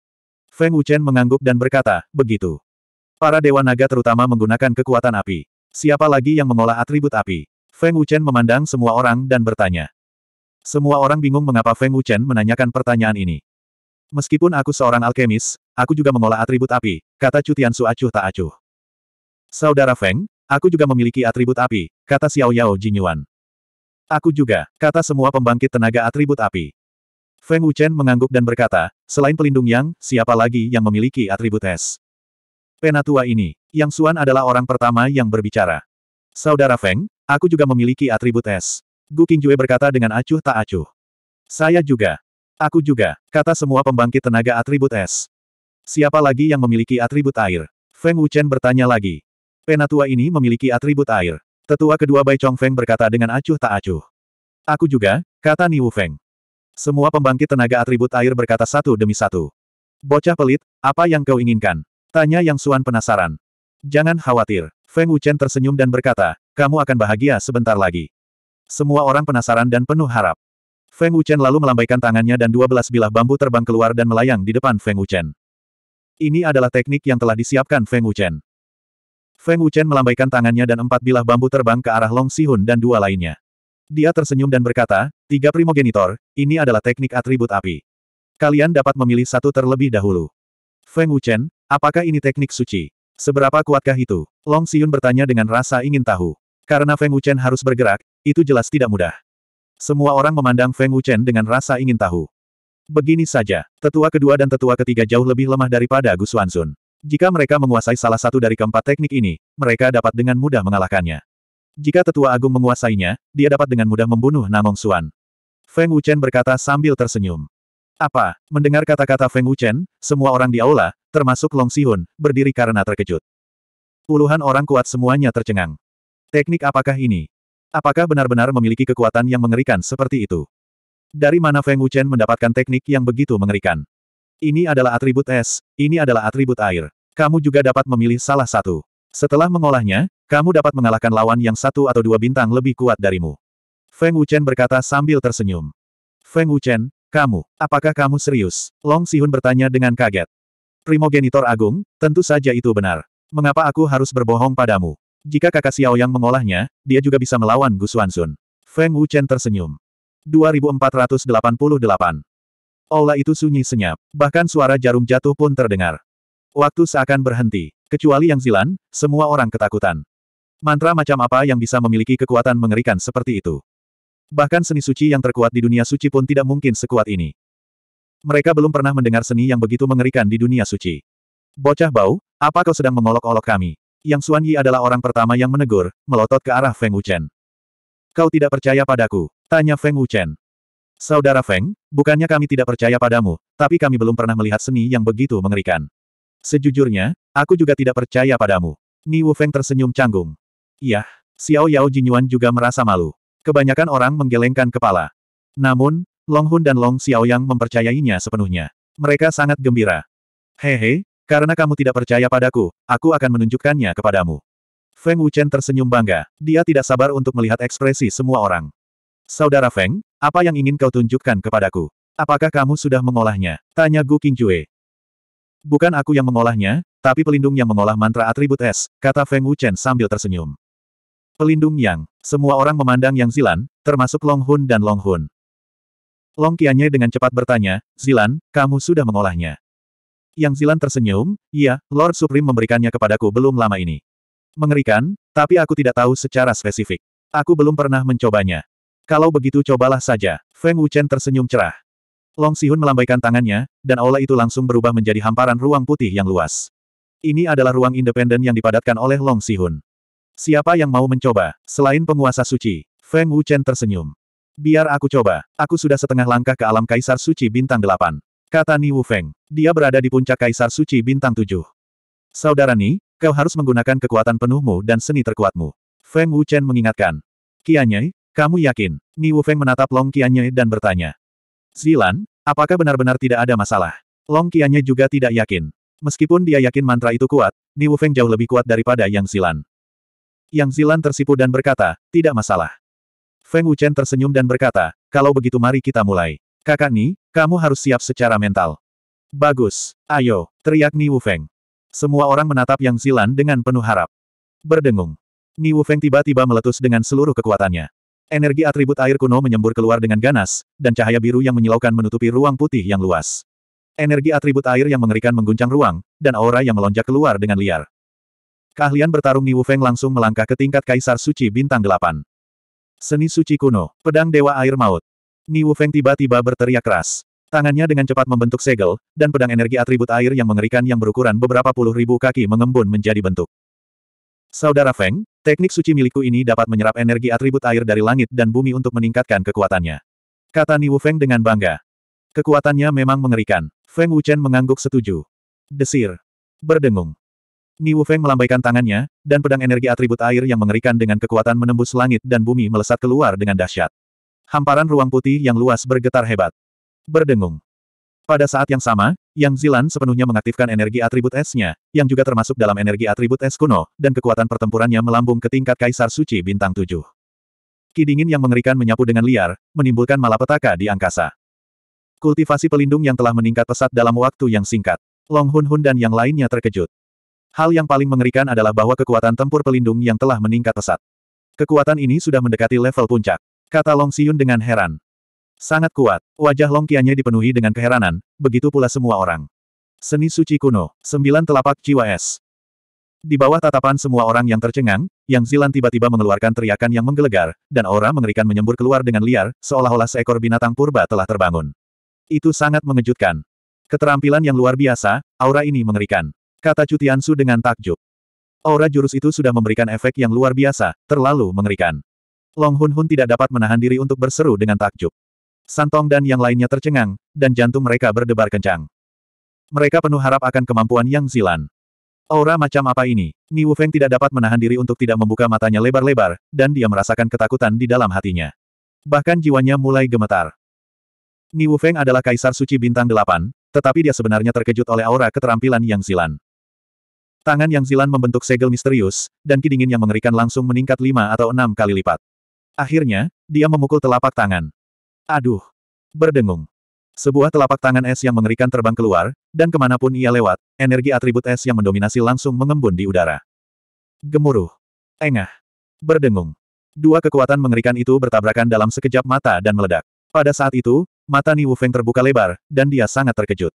Feng Wuchen mengangguk dan berkata, begitu. Para Dewa Naga terutama menggunakan kekuatan api. Siapa lagi yang mengolah atribut api? Feng Wuchen memandang semua orang dan bertanya. Semua orang bingung mengapa Feng Wuchen menanyakan pertanyaan ini. Meskipun aku seorang alkemis, aku juga mengolah atribut api, kata Chu Su acuh tak acuh. Saudara Feng, aku juga memiliki atribut api, kata Xiao Yao Jinyuan. Aku juga, kata semua pembangkit tenaga atribut api. Feng Wuchen mengangguk dan berkata, selain pelindung Yang, siapa lagi yang memiliki atribut es? Penatua ini, Yang Xuan adalah orang pertama yang berbicara. Saudara Feng, aku juga memiliki atribut es. Gu Qingjue berkata dengan acuh tak acuh. Saya juga. Aku juga, kata semua pembangkit tenaga atribut es. Siapa lagi yang memiliki atribut air? Feng Wuchen bertanya lagi. Penatua ini memiliki atribut air. Tetua kedua Bai Chong Feng berkata dengan acuh tak acuh. Aku juga, kata Niu Feng. Semua pembangkit tenaga atribut air berkata satu demi satu. Bocah pelit, apa yang kau inginkan? Tanya Yang Suan penasaran. Jangan khawatir. Feng Wuchen tersenyum dan berkata, kamu akan bahagia sebentar lagi. Semua orang penasaran dan penuh harap. Feng Wuchen lalu melambaikan tangannya dan dua belas bilah bambu terbang keluar dan melayang di depan Feng Wuchen. Ini adalah teknik yang telah disiapkan Feng Wuchen. Feng Wuchen melambaikan tangannya dan empat bilah bambu terbang ke arah Long Sihun dan dua lainnya. Dia tersenyum dan berkata, tiga primogenitor, ini adalah teknik atribut api. Kalian dapat memilih satu terlebih dahulu. Feng Wuchen, apakah ini teknik suci? Seberapa kuatkah itu? Long Xiun bertanya dengan rasa ingin tahu. Karena Feng Wuchen harus bergerak, itu jelas tidak mudah. Semua orang memandang Feng Wuchen dengan rasa ingin tahu. Begini saja, tetua kedua dan tetua ketiga jauh lebih lemah daripada Gu Xuanzun. Jika mereka menguasai salah satu dari keempat teknik ini, mereka dapat dengan mudah mengalahkannya. Jika tetua agung menguasainya, dia dapat dengan mudah membunuh Namong Suan. Feng Wuchen berkata sambil tersenyum. Apa? Mendengar kata-kata Feng Wuchen, semua orang di aula, termasuk Long Sihun, berdiri karena terkejut. Puluhan orang kuat semuanya tercengang. Teknik apakah ini? Apakah benar-benar memiliki kekuatan yang mengerikan seperti itu? Dari mana Feng Wuchen mendapatkan teknik yang begitu mengerikan? Ini adalah atribut es, ini adalah atribut air. Kamu juga dapat memilih salah satu. Setelah mengolahnya, kamu dapat mengalahkan lawan yang satu atau dua bintang lebih kuat darimu. Feng Wuchen berkata sambil tersenyum. Feng Wuchen, kamu, apakah kamu serius? Long Sihun bertanya dengan kaget. Primogenitor Agung, tentu saja itu benar. Mengapa aku harus berbohong padamu? Jika kakak Xiao yang mengolahnya, dia juga bisa melawan Gu Xuanzun. Feng Wuchen tersenyum. 2488. Aula itu sunyi senyap, bahkan suara jarum jatuh pun terdengar. Waktu seakan berhenti. Kecuali Yang Zilan, semua orang ketakutan. Mantra macam apa yang bisa memiliki kekuatan mengerikan seperti itu? Bahkan seni suci yang terkuat di dunia suci pun tidak mungkin sekuat ini. Mereka belum pernah mendengar seni yang begitu mengerikan di dunia suci. Bocah bau, apa kau sedang mengolok-olok kami? Yang Xuan Yi adalah orang pertama yang menegur, melotot ke arah Feng Wuchen. Kau tidak percaya padaku? Tanya Feng Wuchen. Saudara Feng, bukannya kami tidak percaya padamu, tapi kami belum pernah melihat seni yang begitu mengerikan. Sejujurnya, aku juga tidak percaya padamu. Ni Wufeng tersenyum canggung. Yah, Xiao Yao Jinyuan juga merasa malu. Kebanyakan orang menggelengkan kepala. Namun, Long Hun dan Long Xiao yang mempercayainya sepenuhnya. Mereka sangat gembira. Hehe, karena kamu tidak percaya padaku, aku akan menunjukkannya kepadamu. Feng Wuchen tersenyum bangga. Dia tidak sabar untuk melihat ekspresi semua orang. Saudara Feng, apa yang ingin kau tunjukkan kepadaku? Apakah kamu sudah mengolahnya? Tanya Gu Qingjue. Bukan aku yang mengolahnya, tapi pelindung yang mengolah mantra atribut es, kata Feng Wuchen sambil tersenyum. Pelindung Yang. Semua orang memandang Yang Zilan, termasuk Long Hun dan Long Hun. Long Qianye dengan cepat bertanya, Zilan, kamu sudah mengolahnya. Yang Zilan tersenyum, iya, Lord Supreme memberikannya kepadaku belum lama ini. Mengerikan, tapi aku tidak tahu secara spesifik. Aku belum pernah mencobanya. Kalau begitu cobalah saja. Feng Wuchen tersenyum cerah. Long Sihun melambaikan tangannya, dan aula itu langsung berubah menjadi hamparan ruang putih yang luas. Ini adalah ruang independen yang dipadatkan oleh Long Sihun. Siapa yang mau mencoba, selain penguasa suci? Feng Wuchen tersenyum. Biar aku coba, aku sudah setengah langkah ke alam Kaisar Suci Bintang 8. Kata Ni Wu Feng. Dia berada di puncak Kaisar Suci Bintang 7. Saudara Ni, kau harus menggunakan kekuatan penuhmu dan seni terkuatmu. Feng Wuchen mengingatkan. Kianye, kamu yakin? Ni Wu Feng menatap Long Kianye dan bertanya. Zilan, apakah benar-benar tidak ada masalah? Long Qiannya juga tidak yakin. Meskipun dia yakin mantra itu kuat, Wu Feng jauh lebih kuat daripada Yang Zilan. Yang Zilan tersipu dan berkata, tidak masalah. Feng Wuchen tersenyum dan berkata, kalau begitu mari kita mulai. Kakak Ni, kamu harus siap secara mental. Bagus, ayo, teriak Wu Feng. Semua orang menatap Yang Zilan dengan penuh harap. Berdengung. Wu Feng tiba-tiba meletus dengan seluruh kekuatannya. Energi atribut air kuno menyembur keluar dengan ganas, dan cahaya biru yang menyilaukan menutupi ruang putih yang luas. Energi atribut air yang mengerikan mengguncang ruang, dan aura yang melonjak keluar dengan liar. Keahlian bertarung Niwu Feng langsung melangkah ke tingkat Kaisar Suci Bintang 8. Seni Suci Kuno, Pedang Dewa Air Maut. Niwu Feng tiba-tiba berteriak keras. Tangannya dengan cepat membentuk segel, dan pedang energi atribut air yang mengerikan yang berukuran beberapa puluh ribu kaki mengembun menjadi bentuk. Saudara Feng, Teknik suci milikku ini dapat menyerap energi atribut air dari langit dan bumi untuk meningkatkan kekuatannya. Kata Wu Feng dengan bangga. Kekuatannya memang mengerikan. Feng Wuchen mengangguk setuju. Desir. Berdengung. Wu Feng melambaikan tangannya, dan pedang energi atribut air yang mengerikan dengan kekuatan menembus langit dan bumi melesat keluar dengan dahsyat. Hamparan ruang putih yang luas bergetar hebat. Berdengung. Pada saat yang sama, yang Zilan sepenuhnya mengaktifkan energi atribut esnya, yang juga termasuk dalam energi atribut es kuno, dan kekuatan pertempurannya melambung ke tingkat Kaisar Suci Bintang 7. Ki dingin yang mengerikan menyapu dengan liar, menimbulkan malapetaka di angkasa. Kultivasi pelindung yang telah meningkat pesat dalam waktu yang singkat. Long Hun Hun dan yang lainnya terkejut. Hal yang paling mengerikan adalah bahwa kekuatan tempur pelindung yang telah meningkat pesat. Kekuatan ini sudah mendekati level puncak. Kata Long Siyun dengan heran. Sangat kuat, wajah Long dipenuhi dengan keheranan, begitu pula semua orang. Seni suci kuno, sembilan telapak jiwa es. Di bawah tatapan semua orang yang tercengang, Yang Zilan tiba-tiba mengeluarkan teriakan yang menggelegar, dan aura mengerikan menyembur keluar dengan liar, seolah-olah seekor binatang purba telah terbangun. Itu sangat mengejutkan. Keterampilan yang luar biasa, aura ini mengerikan. Kata Cutiansu dengan takjub. Aura jurus itu sudah memberikan efek yang luar biasa, terlalu mengerikan. Long Hun Hun tidak dapat menahan diri untuk berseru dengan takjub. Santong dan yang lainnya tercengang, dan jantung mereka berdebar kencang. Mereka penuh harap akan kemampuan Yang Zilan. Aura macam apa ini? Ni Wufeng tidak dapat menahan diri untuk tidak membuka matanya lebar-lebar, dan dia merasakan ketakutan di dalam hatinya. Bahkan jiwanya mulai gemetar. Ni Wufeng adalah kaisar suci bintang delapan, tetapi dia sebenarnya terkejut oleh aura keterampilan Yang Zilan. Tangan Yang Zilan membentuk segel misterius, dan kidingin yang mengerikan langsung meningkat lima atau enam kali lipat. Akhirnya, dia memukul telapak tangan. Aduh! Berdengung. Sebuah telapak tangan es yang mengerikan terbang keluar, dan kemanapun ia lewat, energi atribut es yang mendominasi langsung mengembun di udara. Gemuruh. Engah. Berdengung. Dua kekuatan mengerikan itu bertabrakan dalam sekejap mata dan meledak. Pada saat itu, mata Ni Wufeng terbuka lebar, dan dia sangat terkejut.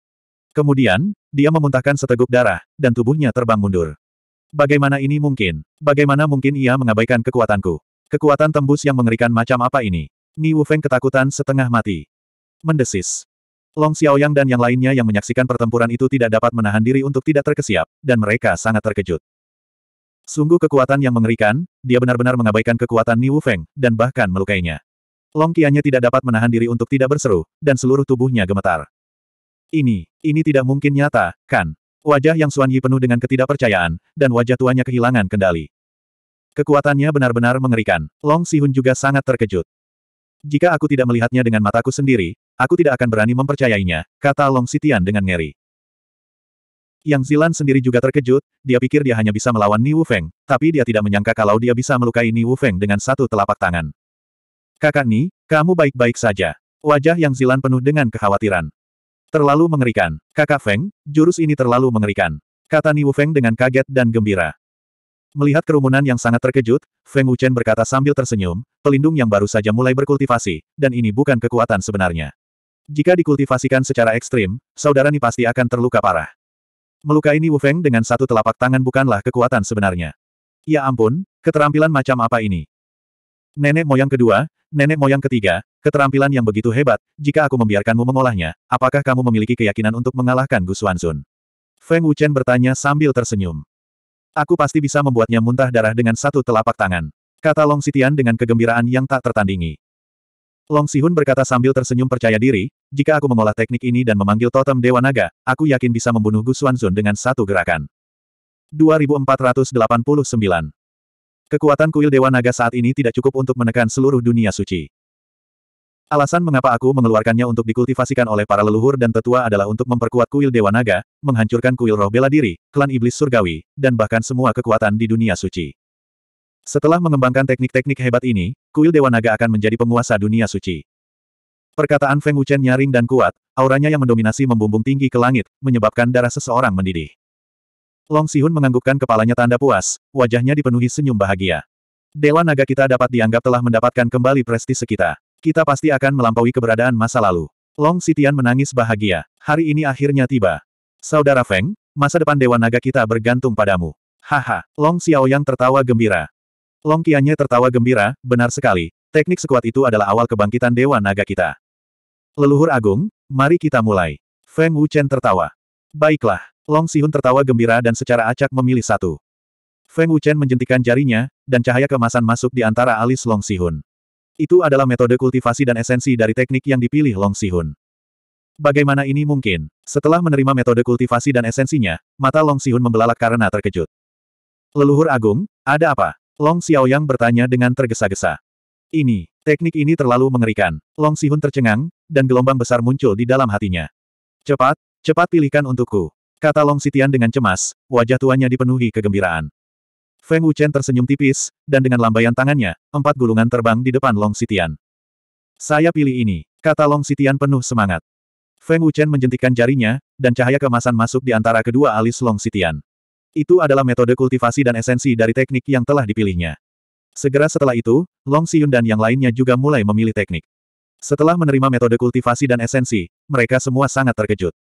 Kemudian, dia memuntahkan seteguk darah, dan tubuhnya terbang mundur. Bagaimana ini mungkin? Bagaimana mungkin ia mengabaikan kekuatanku? Kekuatan tembus yang mengerikan macam apa ini? Ni Wufeng ketakutan setengah mati. Mendesis. Long Xiaoyang dan yang lainnya yang menyaksikan pertempuran itu tidak dapat menahan diri untuk tidak terkesiap, dan mereka sangat terkejut. Sungguh kekuatan yang mengerikan, dia benar-benar mengabaikan kekuatan Ni Wufeng, dan bahkan melukainya. Long Qianya tidak dapat menahan diri untuk tidak berseru, dan seluruh tubuhnya gemetar. Ini, ini tidak mungkin nyata, kan? Wajah Yang Xuan Yi penuh dengan ketidakpercayaan, dan wajah tuanya kehilangan kendali. Kekuatannya benar-benar mengerikan. Long Sihun juga sangat terkejut. Jika aku tidak melihatnya dengan mataku sendiri, aku tidak akan berani mempercayainya, kata Long Sitian dengan ngeri. Yang Zilan sendiri juga terkejut, dia pikir dia hanya bisa melawan Ni Wufeng, tapi dia tidak menyangka kalau dia bisa melukai Ni Wufeng dengan satu telapak tangan. Kakak Ni, kamu baik-baik saja. Wajah Yang Zilan penuh dengan kekhawatiran. Terlalu mengerikan. Kakak Feng, jurus ini terlalu mengerikan. Kata Ni Wufeng dengan kaget dan gembira. Melihat kerumunan yang sangat terkejut, Feng Wuchen berkata sambil tersenyum, pelindung yang baru saja mulai berkultivasi, dan ini bukan kekuatan sebenarnya. Jika dikultivasikan secara ekstrim, saudara Ni pasti akan terluka parah. Melukai Ni Wufeng dengan satu telapak tangan bukanlah kekuatan sebenarnya. Ya ampun, keterampilan macam apa ini? Nenek moyang kedua, nenek moyang ketiga, keterampilan yang begitu hebat, jika aku membiarkanmu mengolahnya, apakah kamu memiliki keyakinan untuk mengalahkan Gu Xuanzun? Feng Wuchen bertanya sambil tersenyum. Aku pasti bisa membuatnya muntah darah dengan satu telapak tangan. Kata Long Sitian dengan kegembiraan yang tak tertandingi. Long Sihun berkata sambil tersenyum percaya diri, jika aku mengolah teknik ini dan memanggil totem Dewa Naga, aku yakin bisa membunuh Gu Zun dengan satu gerakan. 2489 Kekuatan kuil Dewa Naga saat ini tidak cukup untuk menekan seluruh dunia suci. Alasan mengapa aku mengeluarkannya untuk dikultivasikan oleh para leluhur dan tetua adalah untuk memperkuat kuil Dewa Naga, menghancurkan kuil roh bela diri, klan iblis surgawi, dan bahkan semua kekuatan di dunia suci. Setelah mengembangkan teknik-teknik hebat ini, kuil Dewa Naga akan menjadi penguasa dunia suci. Perkataan Feng Wuchen nyaring dan kuat, auranya yang mendominasi membumbung tinggi ke langit, menyebabkan darah seseorang mendidih. Long Sihun menganggukkan kepalanya tanda puas, wajahnya dipenuhi senyum bahagia. Dewa Naga kita dapat dianggap telah mendapatkan kembali prestise kita. Kita pasti akan melampaui keberadaan masa lalu. Long Sitian menangis bahagia. Hari ini akhirnya tiba. Saudara Feng, masa depan Dewa Naga kita bergantung padamu. Haha, Long Xiaoyang tertawa gembira. Long Qiannya tertawa gembira, benar sekali. Teknik sekuat itu adalah awal kebangkitan Dewa Naga kita. Leluhur Agung, mari kita mulai. Feng Wuchen tertawa. Baiklah, Long Sihun tertawa gembira dan secara acak memilih satu. Feng Wuchen menjentikan jarinya, dan cahaya kemasan masuk di antara alis Long Sihun. Itu adalah metode kultivasi dan esensi dari teknik yang dipilih Long Sihun. Bagaimana ini mungkin? Setelah menerima metode kultivasi dan esensinya, mata Long Sihun membelalak karena terkejut. Leluhur Agung, ada apa? Long Xiaoyang bertanya dengan tergesa-gesa. Ini, teknik ini terlalu mengerikan. Long Sihun tercengang, dan gelombang besar muncul di dalam hatinya. Cepat, cepat pilihkan untukku. Kata Long Sitian dengan cemas, wajah tuannya dipenuhi kegembiraan. Feng Wuchen tersenyum tipis, dan dengan lambaian tangannya, empat gulungan terbang di depan Long Sitian. Saya pilih ini, kata Long Sitian penuh semangat. Feng Wuchen menjentikan jarinya, dan cahaya kemasan masuk di antara kedua alis Long Sitian. Itu adalah metode kultivasi dan esensi dari teknik yang telah dipilihnya. Segera setelah itu, Long Siyun dan yang lainnya juga mulai memilih teknik. Setelah menerima metode kultivasi dan esensi, mereka semua sangat terkejut.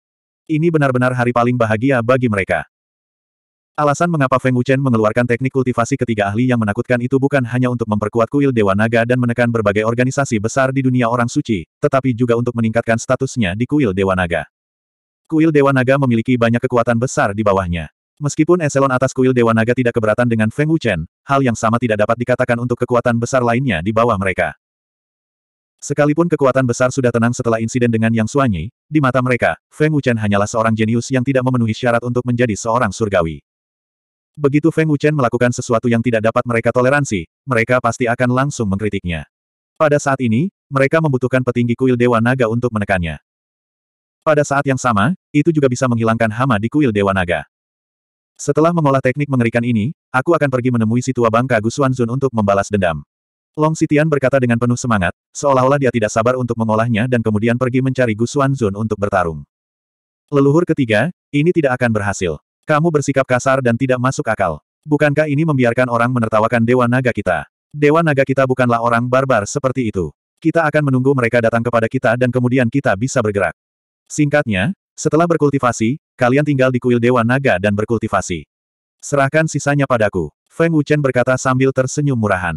Ini benar-benar hari paling bahagia bagi mereka. Alasan mengapa Feng Wuchen mengeluarkan teknik kultivasi ketiga ahli yang menakutkan itu bukan hanya untuk memperkuat kuil Dewa Naga dan menekan berbagai organisasi besar di dunia orang suci, tetapi juga untuk meningkatkan statusnya di kuil Dewa Naga. Kuil Dewa Naga memiliki banyak kekuatan besar di bawahnya. Meskipun eselon atas kuil Dewa Naga tidak keberatan dengan Feng Wuchen, hal yang sama tidak dapat dikatakan untuk kekuatan besar lainnya di bawah mereka. Sekalipun kekuatan besar sudah tenang setelah insiden dengan Yang Suanyi, di mata mereka, Feng Wuchen hanyalah seorang jenius yang tidak memenuhi syarat untuk menjadi seorang surgawi. Begitu Feng Wuchen melakukan sesuatu yang tidak dapat mereka toleransi, mereka pasti akan langsung mengkritiknya. Pada saat ini, mereka membutuhkan petinggi kuil Dewa Naga untuk menekannya. Pada saat yang sama, itu juga bisa menghilangkan hama di kuil Dewa Naga. Setelah mengolah teknik mengerikan ini, aku akan pergi menemui si tua bangka Gusuanzun untuk membalas dendam. Long Sitian berkata dengan penuh semangat, seolah-olah dia tidak sabar untuk mengolahnya dan kemudian pergi mencari Gu Gusuanzun untuk bertarung. Leluhur ketiga, ini tidak akan berhasil. Kamu bersikap kasar dan tidak masuk akal. Bukankah ini membiarkan orang menertawakan Dewa Naga kita? Dewa Naga kita bukanlah orang barbar seperti itu. Kita akan menunggu mereka datang kepada kita dan kemudian kita bisa bergerak. Singkatnya, setelah berkultivasi, kalian tinggal di kuil Dewa Naga dan berkultivasi. Serahkan sisanya padaku, Feng Wuchen berkata sambil tersenyum murahan.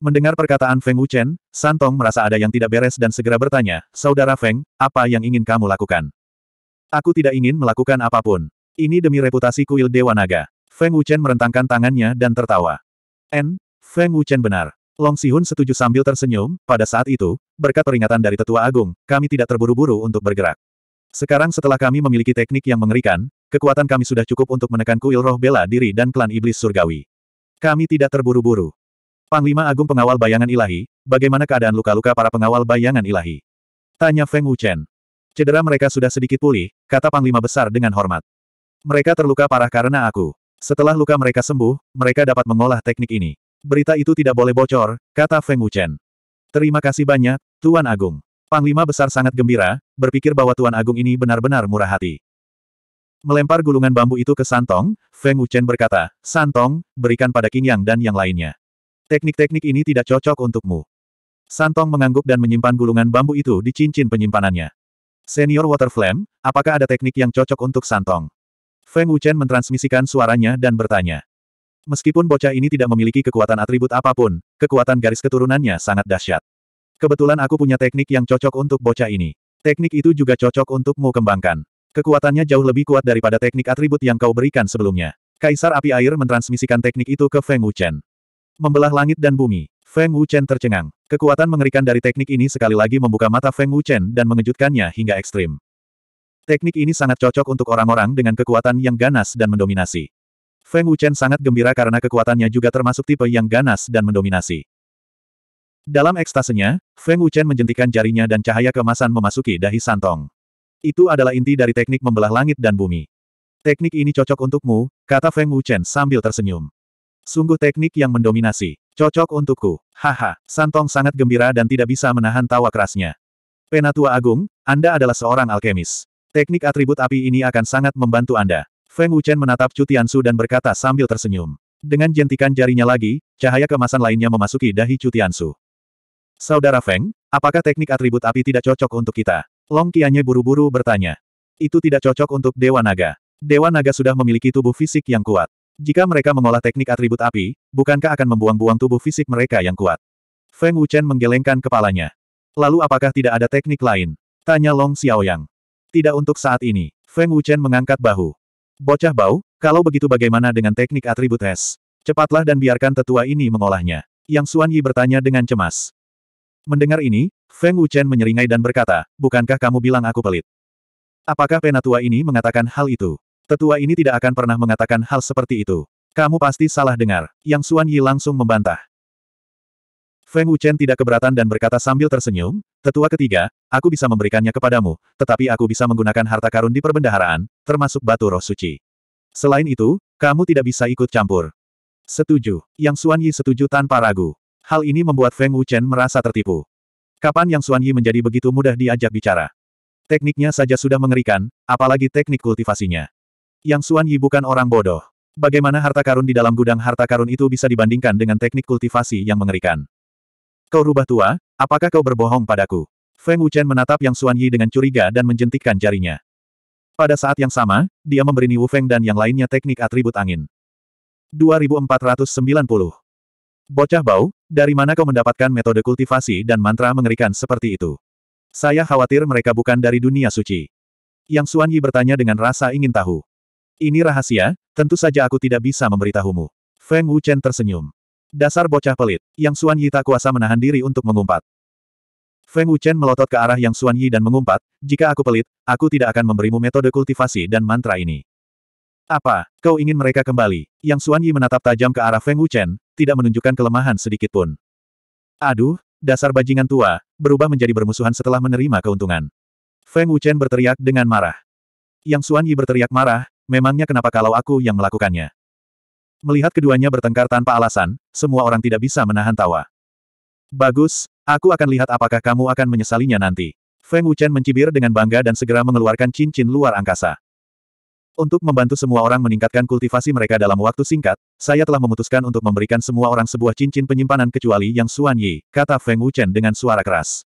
Mendengar perkataan Feng Wuchen, Santong merasa ada yang tidak beres dan segera bertanya, Saudara Feng, apa yang ingin kamu lakukan? Aku tidak ingin melakukan apapun. Ini demi reputasi kuil Dewa Naga. Feng Wuchen merentangkan tangannya dan tertawa. N. Feng Wuchen benar. Long Sihun setuju sambil tersenyum, pada saat itu, berkat peringatan dari Tetua Agung, kami tidak terburu-buru untuk bergerak. Sekarang setelah kami memiliki teknik yang mengerikan, kekuatan kami sudah cukup untuk menekan kuil roh bela diri dan klan iblis surgawi. Kami tidak terburu-buru. Panglima Agung Pengawal Bayangan Ilahi, bagaimana keadaan luka-luka para pengawal bayangan ilahi? Tanya Feng Wuchen. Cedera mereka sudah sedikit pulih, kata Panglima Besar dengan hormat. Mereka terluka parah karena aku. Setelah luka mereka sembuh, mereka dapat mengolah teknik ini. Berita itu tidak boleh bocor, kata Feng Wuchen. Terima kasih banyak, Tuan Agung. Panglima besar sangat gembira, berpikir bahwa Tuan Agung ini benar-benar murah hati. Melempar gulungan bambu itu ke Santong, Feng Wuchen berkata, Santong, berikan pada King Yang dan yang lainnya. Teknik-teknik ini tidak cocok untukmu. Santong mengangguk dan menyimpan gulungan bambu itu di cincin penyimpanannya. Senior Water Flame, apakah ada teknik yang cocok untuk Santong? Feng Wuchen mentransmisikan suaranya dan bertanya. Meskipun bocah ini tidak memiliki kekuatan atribut apapun, kekuatan garis keturunannya sangat dahsyat. Kebetulan aku punya teknik yang cocok untuk bocah ini. Teknik itu juga cocok untukmu kembangkan. Kekuatannya jauh lebih kuat daripada teknik atribut yang kau berikan sebelumnya. Kaisar Api Air mentransmisikan teknik itu ke Feng Wuchen. Membelah langit dan bumi, Feng Wuchen tercengang. Kekuatan mengerikan dari teknik ini sekali lagi membuka mata Feng Wuchen dan mengejutkannya hingga ekstrim. Teknik ini sangat cocok untuk orang-orang dengan kekuatan yang ganas dan mendominasi. Feng Wuchen sangat gembira karena kekuatannya juga termasuk tipe yang ganas dan mendominasi. Dalam ekstasenya, Feng Wuchen menjentikan jarinya dan cahaya kemasan memasuki dahi Santong. Itu adalah inti dari teknik membelah langit dan bumi. Teknik ini cocok untukmu, kata Feng Wuchen sambil tersenyum. Sungguh teknik yang mendominasi. Cocok untukku. Haha, Santong sangat gembira dan tidak bisa menahan tawa kerasnya. Penatua Agung, Anda adalah seorang alkemis. Teknik atribut api ini akan sangat membantu Anda. Feng Wuchen menatap Chu Tiansu dan berkata sambil tersenyum. Dengan jentikan jarinya lagi, cahaya kemasan lainnya memasuki dahi Chu Tiansu. Saudara Feng, apakah teknik atribut api tidak cocok untuk kita? Long Qianye buru-buru bertanya. Itu tidak cocok untuk Dewa Naga. Dewa Naga sudah memiliki tubuh fisik yang kuat. Jika mereka mengolah teknik atribut api, bukankah akan membuang-buang tubuh fisik mereka yang kuat? Feng Wuchen menggelengkan kepalanya. Lalu apakah tidak ada teknik lain? Tanya Long Xiaoyang. Tidak untuk saat ini. Feng Wuchen mengangkat bahu. Bocah bau, kalau begitu bagaimana dengan teknik atribut es? Cepatlah dan biarkan tetua ini mengolahnya. Yang Suan Yi bertanya dengan cemas. Mendengar ini, Feng Wuchen menyeringai dan berkata, bukankah kamu bilang aku pelit? Apakah penatua ini mengatakan hal itu? Tetua ini tidak akan pernah mengatakan hal seperti itu. Kamu pasti salah dengar. Yang Suan Yi langsung membantah. Feng Wuchen tidak keberatan dan berkata sambil tersenyum, Tetua ketiga, aku bisa memberikannya kepadamu, tetapi aku bisa menggunakan harta karun di perbendaharaan, termasuk batu roh suci. Selain itu, kamu tidak bisa ikut campur. Setuju. Yang Xuan Yi setuju tanpa ragu. Hal ini membuat Feng Wuchen merasa tertipu. Kapan Yang Xuan Yi menjadi begitu mudah diajak bicara? Tekniknya saja sudah mengerikan, apalagi teknik kultivasinya. Yang Xuan Yi bukan orang bodoh. Bagaimana harta karun di dalam gudang harta karun itu bisa dibandingkan dengan teknik kultivasi yang mengerikan? Kau rubah tua, apakah kau berbohong padaku? Feng Wuchen menatap Yang Xuan dengan curiga dan menjentikkan jarinya. Pada saat yang sama, dia memberi Niu Feng dan yang lainnya teknik atribut angin. 2490. Bocah bau, dari mana kau mendapatkan metode kultivasi dan mantra mengerikan seperti itu? Saya khawatir mereka bukan dari dunia suci. Yang Xuan bertanya dengan rasa ingin tahu. Ini rahasia, tentu saja aku tidak bisa memberitahumu. Feng Wuchen tersenyum. Dasar bocah pelit, yang Suan Yi tak kuasa menahan diri untuk mengumpat. Feng Wuchen melotot ke arah yang Suan Yi dan mengumpat, jika aku pelit, aku tidak akan memberimu metode kultivasi dan mantra ini. Apa, kau ingin mereka kembali? Yang Suan Yi menatap tajam ke arah Feng Wuchen, tidak menunjukkan kelemahan sedikit pun. Aduh, dasar bajingan tua, berubah menjadi bermusuhan setelah menerima keuntungan. Feng Wuchen berteriak dengan marah. Yang Suan Yi berteriak marah, memangnya kenapa kalau aku yang melakukannya? Melihat keduanya bertengkar tanpa alasan, semua orang tidak bisa menahan tawa. Bagus, aku akan lihat apakah kamu akan menyesalinya nanti. Feng Wuchen mencibir dengan bangga dan segera mengeluarkan cincin luar angkasa. Untuk membantu semua orang meningkatkan kultivasi mereka dalam waktu singkat, saya telah memutuskan untuk memberikan semua orang sebuah cincin penyimpanan kecuali yang Suan Yi, kata Feng Wuchen dengan suara keras.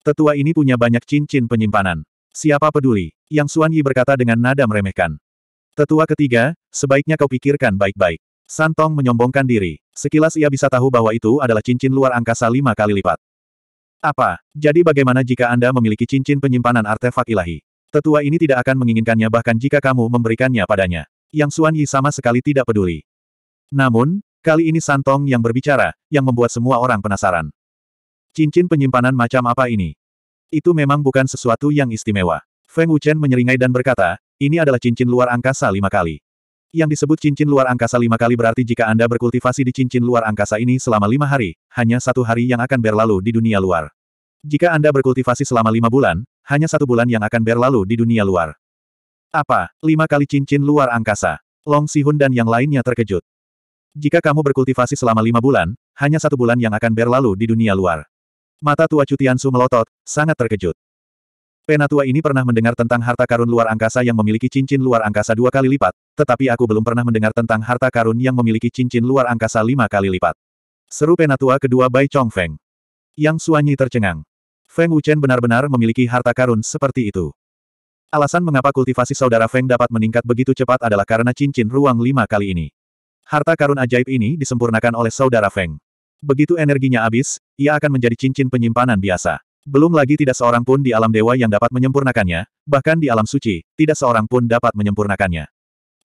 Tetua ini punya banyak cincin penyimpanan. Siapa peduli? Yang Suan Yi berkata dengan nada meremehkan. Tetua ketiga, sebaiknya kau pikirkan baik-baik. Santong menyombongkan diri. Sekilas ia bisa tahu bahwa itu adalah cincin luar angkasa lima kali lipat. Apa? Jadi bagaimana jika Anda memiliki cincin penyimpanan artefak ilahi? Tetua ini tidak akan menginginkannya bahkan jika kamu memberikannya padanya. Yang Suan Yi sama sekali tidak peduli. Namun, kali ini Santong yang berbicara, yang membuat semua orang penasaran. Cincin penyimpanan macam apa ini? Itu memang bukan sesuatu yang istimewa. Feng Wuchen menyeringai dan berkata, ini adalah cincin luar angkasa lima kali. Yang disebut cincin luar angkasa lima kali berarti jika Anda berkultivasi di cincin luar angkasa ini selama lima hari, hanya satu hari yang akan berlalu di dunia luar. Jika Anda berkultivasi selama lima bulan, hanya satu bulan yang akan berlalu di dunia luar. Apa? Lima kali cincin luar angkasa. Long Sihun dan yang lainnya terkejut. Jika kamu berkultivasi selama lima bulan, hanya satu bulan yang akan berlalu di dunia luar. Mata tua Cutiansu melotot, sangat terkejut. Penatua ini pernah mendengar tentang harta karun luar angkasa yang memiliki cincin luar angkasa dua kali lipat, tetapi aku belum pernah mendengar tentang harta karun yang memiliki cincin luar angkasa lima kali lipat. Seru penatua kedua Bai Chong Feng. Yang Suanyi tercengang. Feng Wuchen benar-benar memiliki harta karun seperti itu. Alasan mengapa kultivasi saudara Feng dapat meningkat begitu cepat adalah karena cincin ruang lima kali ini. Harta karun ajaib ini disempurnakan oleh saudara Feng. Begitu energinya habis, ia akan menjadi cincin penyimpanan biasa. Belum lagi tidak seorang pun di alam dewa yang dapat menyempurnakannya, bahkan di alam suci, tidak seorang pun dapat menyempurnakannya.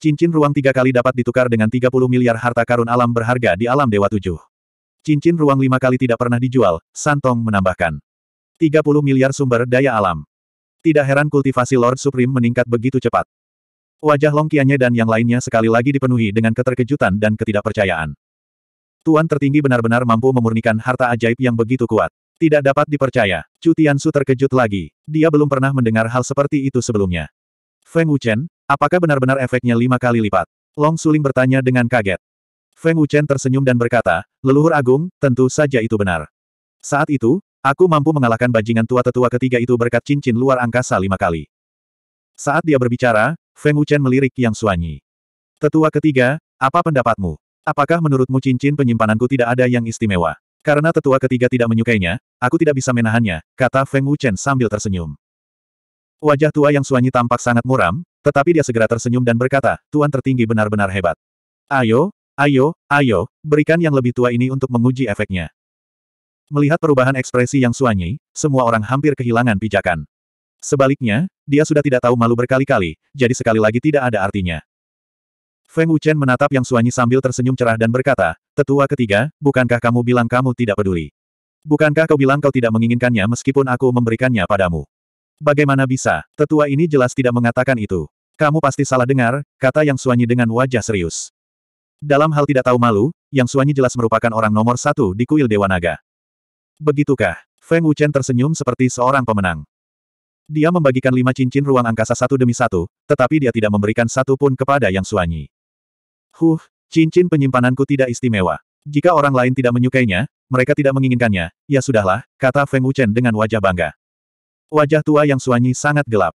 Cincin ruang tiga kali dapat ditukar dengan 30 miliar harta karun alam berharga di alam dewa tujuh. Cincin ruang lima kali tidak pernah dijual, Santong menambahkan. 30 miliar sumber daya alam. Tidak heran kultivasi Lord Supreme meningkat begitu cepat. Wajah Longkianya dan yang lainnya sekali lagi dipenuhi dengan keterkejutan dan ketidakpercayaan. Tuan tertinggi benar-benar mampu memurnikan harta ajaib yang begitu kuat. Tidak dapat dipercaya. Chu Tiansu terkejut lagi. Dia belum pernah mendengar hal seperti itu sebelumnya. Feng Wuchen, apakah benar-benar efeknya lima kali lipat? Long Suling bertanya dengan kaget. Feng Wuchen tersenyum dan berkata, leluhur agung, tentu saja itu benar. Saat itu, aku mampu mengalahkan bajingan tua tetua ketiga itu berkat cincin luar angkasa lima kali. Saat dia berbicara, Feng Wuchen melirik Yang Suanyi. Tetua ketiga, apa pendapatmu? Apakah menurutmu cincin penyimpananku tidak ada yang istimewa? Karena tetua ketiga tidak menyukainya, aku tidak bisa menahannya, kata Feng Wuchen sambil tersenyum. Wajah tua yang suanyi tampak sangat muram, tetapi dia segera tersenyum dan berkata, Tuan tertinggi benar-benar hebat. Ayo, ayo, ayo, berikan yang lebih tua ini untuk menguji efeknya. Melihat perubahan ekspresi yang suanyi, semua orang hampir kehilangan pijakan. Sebaliknya, dia sudah tidak tahu malu berkali-kali, jadi sekali lagi tidak ada artinya. Feng Wuchen menatap Yang Suanyi sambil tersenyum cerah dan berkata, Tetua ketiga, bukankah kamu bilang kamu tidak peduli? Bukankah kau bilang kau tidak menginginkannya meskipun aku memberikannya padamu? Bagaimana bisa? Tetua ini jelas tidak mengatakan itu. Kamu pasti salah dengar, kata Yang Suanyi dengan wajah serius. Dalam hal tidak tahu malu, Yang Suanyi jelas merupakan orang nomor satu di kuil Dewa Naga. Begitukah? Feng Wuchen tersenyum seperti seorang pemenang. Dia membagikan lima cincin ruang angkasa satu demi satu, tetapi dia tidak memberikan satu pun kepada Yang Suanyi. Huh, Cincin penyimpananku tidak istimewa. Jika orang lain tidak menyukainya, mereka tidak menginginkannya, ya sudahlah, kata Feng Wuchen dengan wajah bangga. Wajah tua yang suanyi sangat gelap.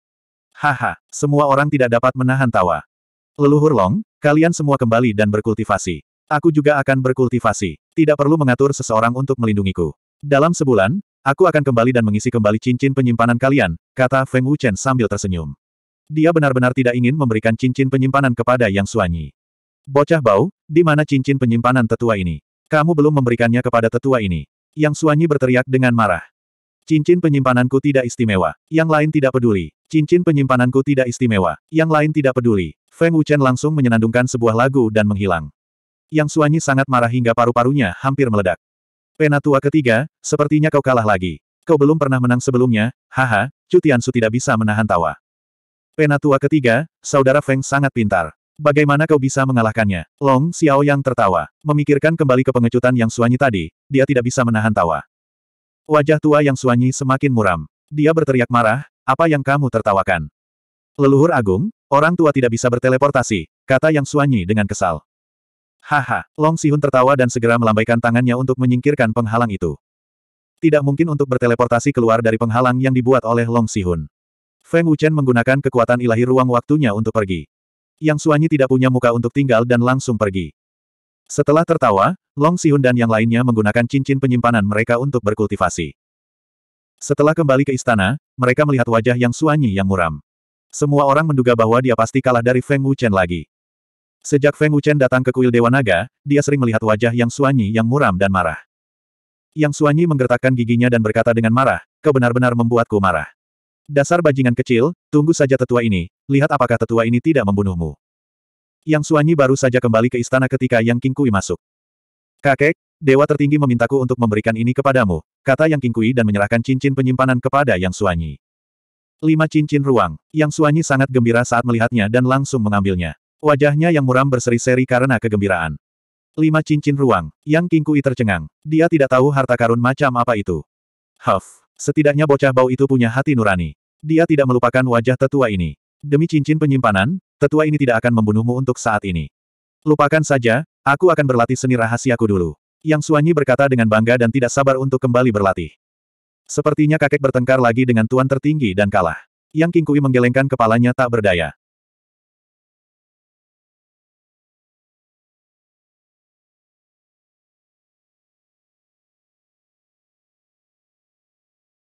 Haha, semua orang tidak dapat menahan tawa. Leluhur Long, kalian semua kembali dan berkultivasi. Aku juga akan berkultivasi. Tidak perlu mengatur seseorang untuk melindungiku. Dalam sebulan, aku akan kembali dan mengisi kembali cincin penyimpanan kalian, kata Feng Wuchen sambil tersenyum. Dia benar-benar tidak ingin memberikan cincin penyimpanan kepada Yang Suanyi. Bocah bau, di mana cincin penyimpanan tetua ini? Kamu belum memberikannya kepada tetua ini. Yang Suanyi berteriak dengan marah. Cincin penyimpananku tidak istimewa. Yang lain tidak peduli. Cincin penyimpananku tidak istimewa. Yang lain tidak peduli. Feng Wuchen langsung menyenandungkan sebuah lagu dan menghilang. Yang Suanyi sangat marah hingga paru-parunya hampir meledak. Penatua ketiga, sepertinya kau kalah lagi. Kau belum pernah menang sebelumnya, haha, Su tidak bisa menahan tawa. Penatua ketiga, saudara Feng sangat pintar. Bagaimana kau bisa mengalahkannya? Long Xiao yang tertawa. Memikirkan kembali ke pengecutan yang Suanyi tadi, dia tidak bisa menahan tawa. Wajah tua yang Suanyi semakin muram. Dia berteriak marah, apa yang kamu tertawakan? Leluhur agung, orang tua tidak bisa berteleportasi, kata yang Suanyi dengan kesal. Haha, Long Sihun tertawa dan segera melambaikan tangannya untuk menyingkirkan penghalang itu. Tidak mungkin untuk berteleportasi keluar dari penghalang yang dibuat oleh Long Sihun. Feng Wuchen menggunakan kekuatan ilahi ruang waktunya untuk pergi. Yang Suanyi tidak punya muka untuk tinggal dan langsung pergi. Setelah tertawa, Long Siun dan yang lainnya menggunakan cincin penyimpanan mereka untuk berkultivasi. Setelah kembali ke istana, mereka melihat wajah Yang Suanyi yang muram. Semua orang menduga bahwa dia pasti kalah dari Feng Wuchen lagi. Sejak Feng Wuchen datang ke kuil Dewa Naga, dia sering melihat wajah Yang Suanyi yang muram dan marah. Yang Suanyi menggertakkan giginya dan berkata dengan marah, kau benar-benar membuatku marah. Dasar bajingan kecil, tunggu saja tetua ini, lihat apakah tetua ini tidak membunuhmu. Yang Suanyi baru saja kembali ke istana ketika Yang Kingkui masuk. Kakek, dewa tertinggi memintaku untuk memberikan ini kepadamu, kata Yang Kingkui dan menyerahkan cincin penyimpanan kepada Yang Suanyi. Lima cincin ruang, Yang Suanyi sangat gembira saat melihatnya dan langsung mengambilnya. Wajahnya yang muram berseri-seri karena kegembiraan. Lima cincin ruang, Yang Kingkui tercengang. Dia tidak tahu harta karun macam apa itu. Huff. Setidaknya bocah bau itu punya hati nurani. Dia tidak melupakan wajah tetua ini. Demi cincin penyimpanan, tetua ini tidak akan membunuhmu untuk saat ini. Lupakan saja, aku akan berlatih seni rahasiaku dulu. Yang Suanyi berkata dengan bangga dan tidak sabar untuk kembali berlatih. Sepertinya kakek bertengkar lagi dengan tuan tertinggi dan kalah. Yang Kingkui menggelengkan kepalanya tak berdaya.